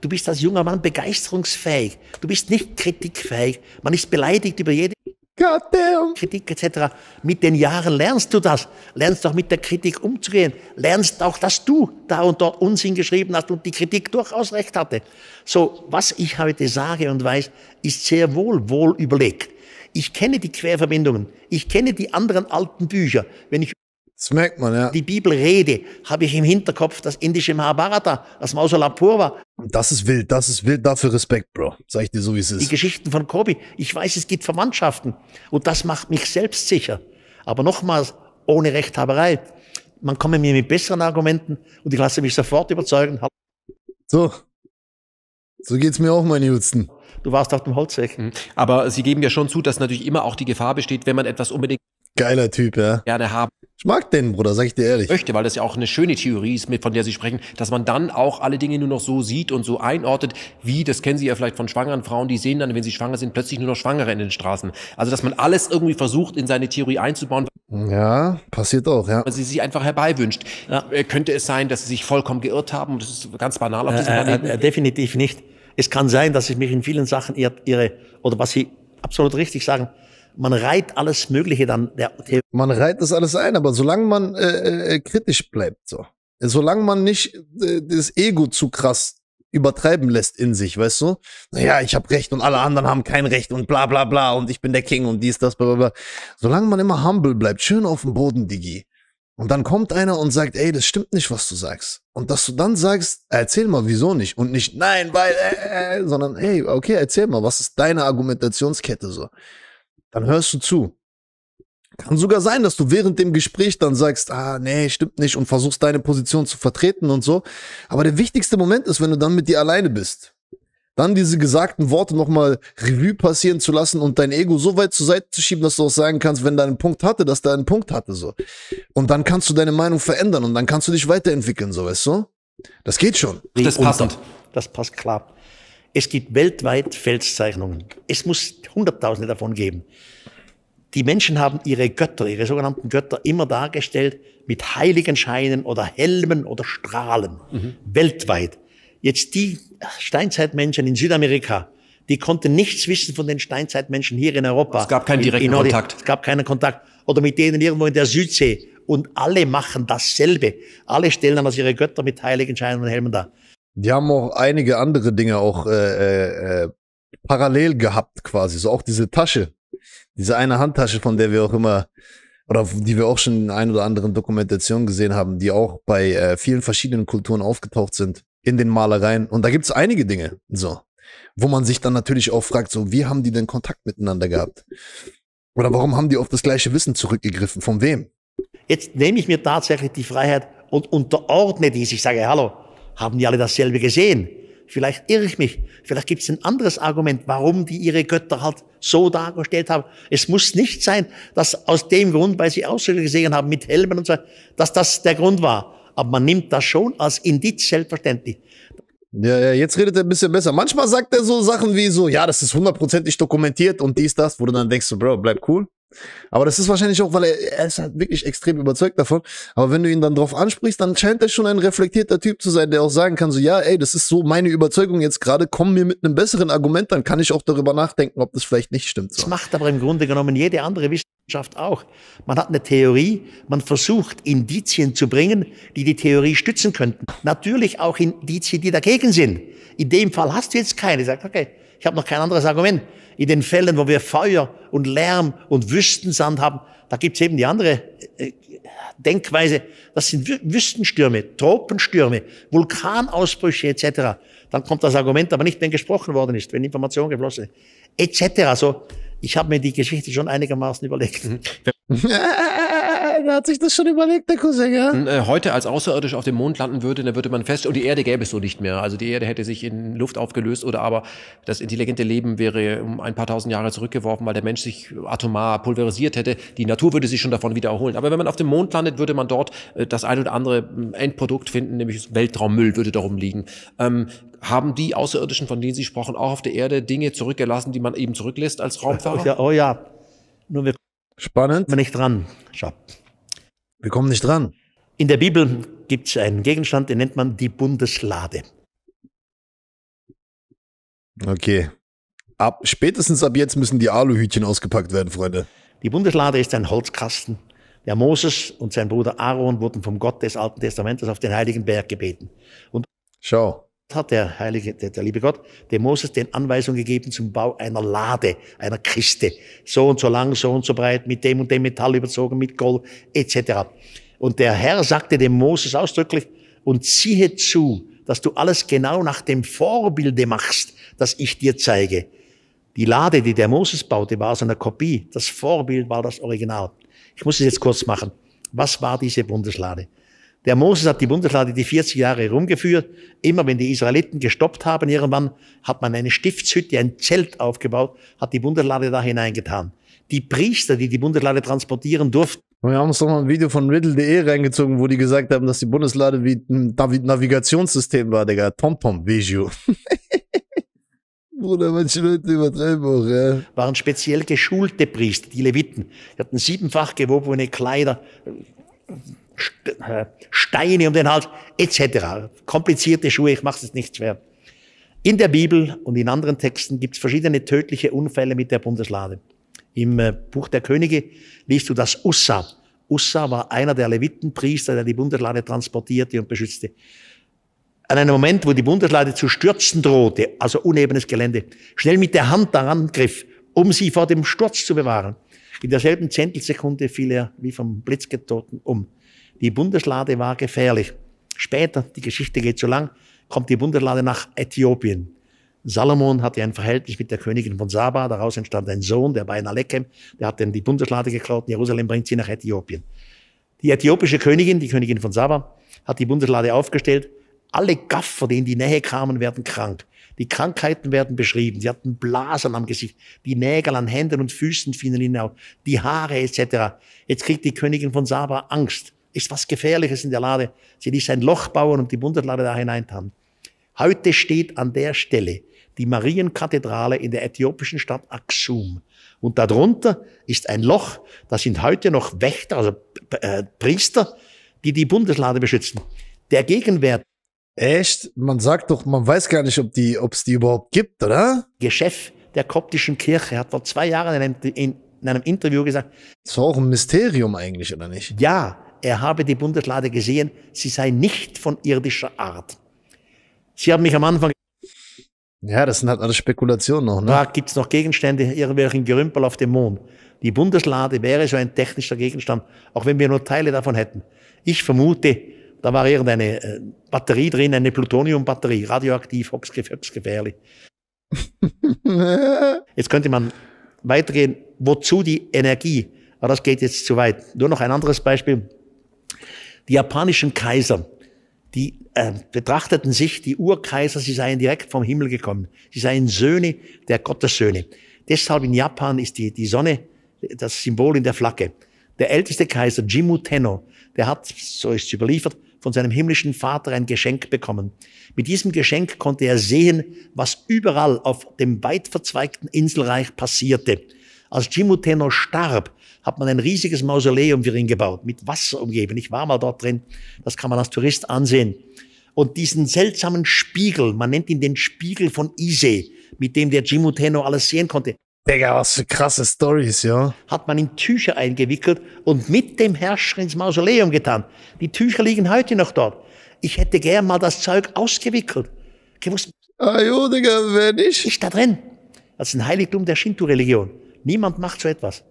Du bist als junger Mann begeisterungsfähig. Du bist nicht kritikfähig. Man ist beleidigt über jede Goddamn. Kritik etc. Mit den Jahren lernst du das. Lernst auch mit der Kritik umzugehen. Lernst auch, dass du da und dort Unsinn geschrieben hast und die Kritik durchaus recht hatte. So, was ich heute sage und weiß, ist sehr wohl wohl überlegt. Ich kenne die Querverbindungen. Ich kenne die anderen alten Bücher. Wenn ich das merkt man, ja. Die Bibelrede habe ich im Hinterkopf, das indische Mahabharata, das Mausolapurva. Das ist wild, das ist wild, dafür Respekt, Bro. Sag ich dir so, wie es ist. Die Geschichten von Kobi. Ich weiß, es gibt Verwandtschaften. Und das macht mich selbstsicher. Aber nochmals, ohne Rechthaberei. Man komme mir mit besseren Argumenten und ich lasse mich sofort überzeugen. So. So geht's mir auch, mein Houston. Du warst auf dem Holzweg. Mhm. Aber Sie geben ja schon zu, dass natürlich immer auch die Gefahr besteht, wenn man etwas unbedingt Geiler Typ, ja. gerne haben ich mag den, Bruder, sag ich dir ehrlich. Möchte, weil das ja auch eine schöne Theorie ist, von der Sie sprechen, dass man dann auch alle Dinge nur noch so sieht und so einortet, wie, das kennen Sie ja vielleicht von schwangeren Frauen, die sehen dann, wenn sie schwanger sind, plötzlich nur noch Schwangere in den Straßen. Also, dass man alles irgendwie versucht, in seine Theorie einzubauen. Ja, passiert auch, ja. Weil sie sich einfach herbeiwünscht. Ja. Äh, könnte es sein, dass Sie sich vollkommen geirrt haben? Das ist ganz banal auf äh, diesem äh, Planeten. Äh, definitiv nicht. Es kann sein, dass ich mich in vielen Sachen irre. Oder was Sie absolut richtig sagen, man reiht alles Mögliche dann. Ja, man reiht das alles ein, aber solange man äh, äh, äh, kritisch bleibt, so. Solange man nicht äh, das Ego zu krass übertreiben lässt in sich, weißt du? Naja, ich habe Recht und alle anderen haben kein Recht und bla bla bla und ich bin der King und dies, das, bla bla bla. Solange man immer humble bleibt, schön auf dem Boden, Digi. Und dann kommt einer und sagt, ey, das stimmt nicht, was du sagst. Und dass du dann sagst, erzähl mal, wieso nicht? Und nicht, nein, weil, äh, äh, äh sondern, hey, okay, erzähl mal, was ist deine Argumentationskette so? dann hörst du zu. Kann sogar sein, dass du während dem Gespräch dann sagst, ah, nee, stimmt nicht und versuchst deine Position zu vertreten und so. Aber der wichtigste Moment ist, wenn du dann mit dir alleine bist. Dann diese gesagten Worte nochmal Revue passieren zu lassen und dein Ego so weit zur Seite zu schieben, dass du auch sagen kannst, wenn dein Punkt hatte, dass der einen Punkt hatte, so. Und dann kannst du deine Meinung verändern und dann kannst du dich weiterentwickeln, so, weißt du? Das geht schon. Das passt. Das passt klar. Es gibt weltweit Felszeichnungen. Es muss Hunderttausende davon geben. Die Menschen haben ihre Götter, ihre sogenannten Götter immer dargestellt mit heiligen Scheinen oder Helmen oder Strahlen. Mhm. Weltweit. Jetzt die Steinzeitmenschen in Südamerika, die konnten nichts wissen von den Steinzeitmenschen hier in Europa. Es gab keinen direkten in, in Kontakt. Es gab keinen Kontakt. Oder mit denen irgendwo in der Südsee. Und alle machen dasselbe. Alle stellen dann als ihre Götter mit heiligen Scheinen und Helmen dar die haben auch einige andere Dinge auch äh, äh, äh, parallel gehabt quasi. So auch diese Tasche, diese eine Handtasche, von der wir auch immer oder die wir auch schon in ein oder anderen Dokumentationen gesehen haben, die auch bei äh, vielen verschiedenen Kulturen aufgetaucht sind in den Malereien. Und da gibt's einige Dinge, so, wo man sich dann natürlich auch fragt, so, wie haben die denn Kontakt miteinander gehabt? Oder warum haben die auf das gleiche Wissen zurückgegriffen? Von wem? Jetzt nehme ich mir tatsächlich die Freiheit und unterordne dies. Ich sage, hallo, haben die alle dasselbe gesehen? Vielleicht irre ich mich. Vielleicht gibt es ein anderes Argument, warum die ihre Götter halt so dargestellt haben. Es muss nicht sein, dass aus dem Grund, weil sie Ausschnitte gesehen haben mit Helmen und so, dass das der Grund war. Aber man nimmt das schon als Indiz selbstverständlich. Ja, ja, jetzt redet er ein bisschen besser. Manchmal sagt er so Sachen wie so, ja, das ist hundertprozentig dokumentiert und dies, das, wo du dann denkst, so, Bro, bleib cool. Aber das ist wahrscheinlich auch, weil er, er ist halt wirklich extrem überzeugt davon. Aber wenn du ihn dann drauf ansprichst, dann scheint er schon ein reflektierter Typ zu sein, der auch sagen kann, so, ja, ey, das ist so meine Überzeugung jetzt gerade, komm mir mit einem besseren Argument, dann kann ich auch darüber nachdenken, ob das vielleicht nicht stimmt. So. Das macht aber im Grunde genommen jede andere Wissenschaft auch. Man hat eine Theorie, man versucht Indizien zu bringen, die die Theorie stützen könnten. Natürlich auch Indizien, die dagegen sind. In dem Fall hast du jetzt keine. Sagt, okay, ich habe noch kein anderes Argument in den Fällen, wo wir Feuer und Lärm und Wüstensand haben, da gibt's eben die andere äh, äh, Denkweise. Das sind Wüstenstürme, Tropenstürme, Vulkanausbrüche etc. Dann kommt das Argument, aber nicht, wenn gesprochen worden ist, wenn Information geflossen ist, etc. Also ich habe mir die Geschichte schon einigermaßen überlegt. Mhm. geil, hat sich das schon überlegt, der Cousin, ja? Äh, heute als Außerirdisch auf dem Mond landen würde, dann würde man fest, und oh, die Erde gäbe es so nicht mehr. Also die Erde hätte sich in Luft aufgelöst oder aber das intelligente Leben wäre um ein paar tausend Jahre zurückgeworfen, weil der Mensch sich atomar pulverisiert hätte. Die Natur würde sich schon davon wiederholen. Aber wenn man auf dem Mond landet, würde man dort äh, das ein oder andere Endprodukt finden, nämlich Weltraummüll würde darum liegen. Ähm, haben die Außerirdischen, von denen Sie sprachen, auch auf der Erde Dinge zurückgelassen, die man eben zurücklässt als Raumfahrer? Oh ja, oh ja. Nur wir Spannend. Bin nicht dran. Ciao. Wir kommen nicht dran. In der Bibel gibt es einen Gegenstand, den nennt man die Bundeslade. Okay. Ab, spätestens ab jetzt müssen die Aluhütchen ausgepackt werden, Freunde. Die Bundeslade ist ein Holzkasten. Der Moses und sein Bruder Aaron wurden vom Gott des Alten Testamentes auf den Heiligen Berg gebeten. Und Schau, hat der heilige, der, der, liebe Gott, dem Moses den Anweisung gegeben zum Bau einer Lade, einer Kiste. So und so lang, so und so breit, mit dem und dem Metall überzogen, mit Gold, etc. Und der Herr sagte dem Moses ausdrücklich, und ziehe zu, dass du alles genau nach dem Vorbilde machst, das ich dir zeige. Die Lade, die der Moses baute, war so eine Kopie. Das Vorbild war das Original. Ich muss es jetzt kurz machen. Was war diese Bundeslade? Der Moses hat die Bundeslade die 40 Jahre herumgeführt. Immer wenn die Israeliten gestoppt haben, irgendwann hat man eine Stiftshütte, ein Zelt aufgebaut, hat die Bundeslade da hineingetan. Die Priester, die die Bundeslade transportieren durften, wir haben uns mal ein Video von Riddle.de reingezogen, wo die gesagt haben, dass die Bundeslade wie ein Navigationssystem war, Digga. TomTom, Visio. Bruder, manche Leute übertreiben auch, ja. Waren speziell geschulte Priester, die Leviten. Die hatten siebenfach gewobene Kleider. Äh, Steine um den Hals, etc. Komplizierte Schuhe, ich mache es nicht schwer. In der Bibel und in anderen Texten gibt es verschiedene tödliche Unfälle mit der Bundeslade. Im äh, Buch der Könige liest du das Ussa. Ussa war einer der Levitenpriester, der die Bundeslade transportierte und beschützte. An einem Moment, wo die Bundeslade zu stürzen drohte, also unebenes Gelände, schnell mit der Hand daran griff, um sie vor dem Sturz zu bewahren. In derselben Zentelsekunde fiel er wie vom Blitz getroffen um. Die Bundeslade war gefährlich. Später, die Geschichte geht so lang, kommt die Bundeslade nach Äthiopien. Salomon hatte ein Verhältnis mit der Königin von Saba, daraus entstand ein Sohn, der bei Nalekem, der hat dann die Bundeslade geklaut, in Jerusalem bringt sie nach Äthiopien. Die äthiopische Königin, die Königin von Saba, hat die Bundeslade aufgestellt. Alle Gaffer, die in die Nähe kamen, werden krank. Die Krankheiten werden beschrieben. Sie hatten Blasen am Gesicht, die Nägel an Händen und Füßen fielen ihnen auf, die Haare etc. Jetzt kriegt die Königin von Saba Angst ist was Gefährliches in der Lade. Sie ließ ein Loch bauen und die Bundeslade da hineintan. Heute steht an der Stelle die Marienkathedrale in der äthiopischen Stadt Aksum. Und darunter ist ein Loch, da sind heute noch Wächter, also äh, Priester, die die Bundeslade beschützen. Der Gegenwert. Echt? Man sagt doch, man weiß gar nicht, ob die, ob es die überhaupt gibt, oder? Geschäft der koptischen Kirche hat vor zwei Jahren in einem, in, in einem Interview gesagt. Das war auch ein Mysterium eigentlich, oder nicht? Ja, er habe die Bundeslade gesehen, sie sei nicht von irdischer Art. Sie haben mich am Anfang. Ja, das sind halt alles Spekulationen noch, ne? Da gibt es noch Gegenstände, irgendwelchen Gerümpel auf dem Mond. Die Bundeslade wäre so ein technischer Gegenstand, auch wenn wir nur Teile davon hätten. Ich vermute, da war irgendeine äh, Batterie drin, eine Plutoniumbatterie, radioaktiv, höchstgefährlich. jetzt könnte man weitergehen, wozu die Energie? Aber das geht jetzt zu weit. Nur noch ein anderes Beispiel. Die japanischen Kaiser, die äh, betrachteten sich, die Urkaiser, sie seien direkt vom Himmel gekommen. Sie seien Söhne der Gottessöhne. Deshalb in Japan ist die, die Sonne das Symbol in der Flagge. Der älteste Kaiser, Jimmu Tenno, der hat, so ist es überliefert, von seinem himmlischen Vater ein Geschenk bekommen. Mit diesem Geschenk konnte er sehen, was überall auf dem weit verzweigten Inselreich passierte. Als Jimmu Tenno starb, hat man ein riesiges Mausoleum für ihn gebaut, mit Wasser umgeben. Ich war mal dort drin, das kann man als Tourist ansehen. Und diesen seltsamen Spiegel, man nennt ihn den Spiegel von Ise, mit dem der Jimmu Tenno alles sehen konnte. Digga, was für krasse Stories, ja. Hat man in Tücher eingewickelt und mit dem Herrscher ins Mausoleum getan. Die Tücher liegen heute noch dort. Ich hätte gern mal das Zeug ausgewickelt. Gewusst. Ah, jo, Digga, wer nicht? Ist da drin. Das ist ein Heiligtum der Shinto-Religion. Niemand macht so etwas.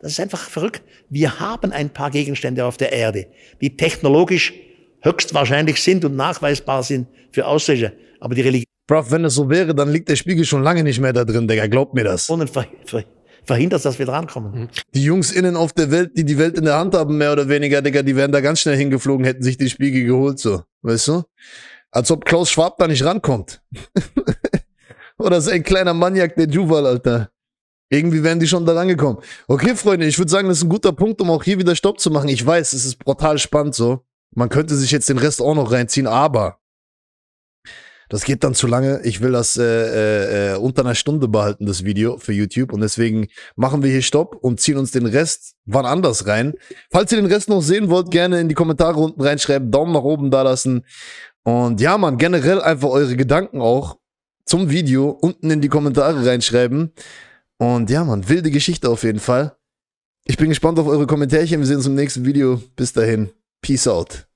Das ist einfach verrückt. Wir haben ein paar Gegenstände auf der Erde, die technologisch höchstwahrscheinlich sind und nachweisbar sind für Auslöser. Aber die Religion. Prof, wenn es so wäre, dann liegt der Spiegel schon lange nicht mehr da drin, Digga. Glaubt mir das. Verhindert, dass wir drankommen. Mhm. Die Jungs innen auf der Welt, die die Welt in der Hand haben, mehr oder weniger, Digga, die wären da ganz schnell hingeflogen, hätten sich den Spiegel geholt, so. Weißt du? Als ob Klaus Schwab da nicht rankommt. oder ist ein kleiner Maniak der Juval, Alter. Irgendwie wären die schon da rangekommen. Okay, Freunde, ich würde sagen, das ist ein guter Punkt, um auch hier wieder Stopp zu machen. Ich weiß, es ist brutal spannend so. Man könnte sich jetzt den Rest auch noch reinziehen, aber das geht dann zu lange. Ich will das äh, äh, äh unter einer Stunde behalten, das Video für YouTube. Und deswegen machen wir hier Stopp und ziehen uns den Rest wann anders rein. Falls ihr den Rest noch sehen wollt, gerne in die Kommentare unten reinschreiben, Daumen nach oben dalassen. Und ja, man, generell einfach eure Gedanken auch zum Video unten in die Kommentare reinschreiben. Und ja, man, wilde Geschichte auf jeden Fall. Ich bin gespannt auf eure Kommentare. Wir sehen uns im nächsten Video. Bis dahin. Peace out.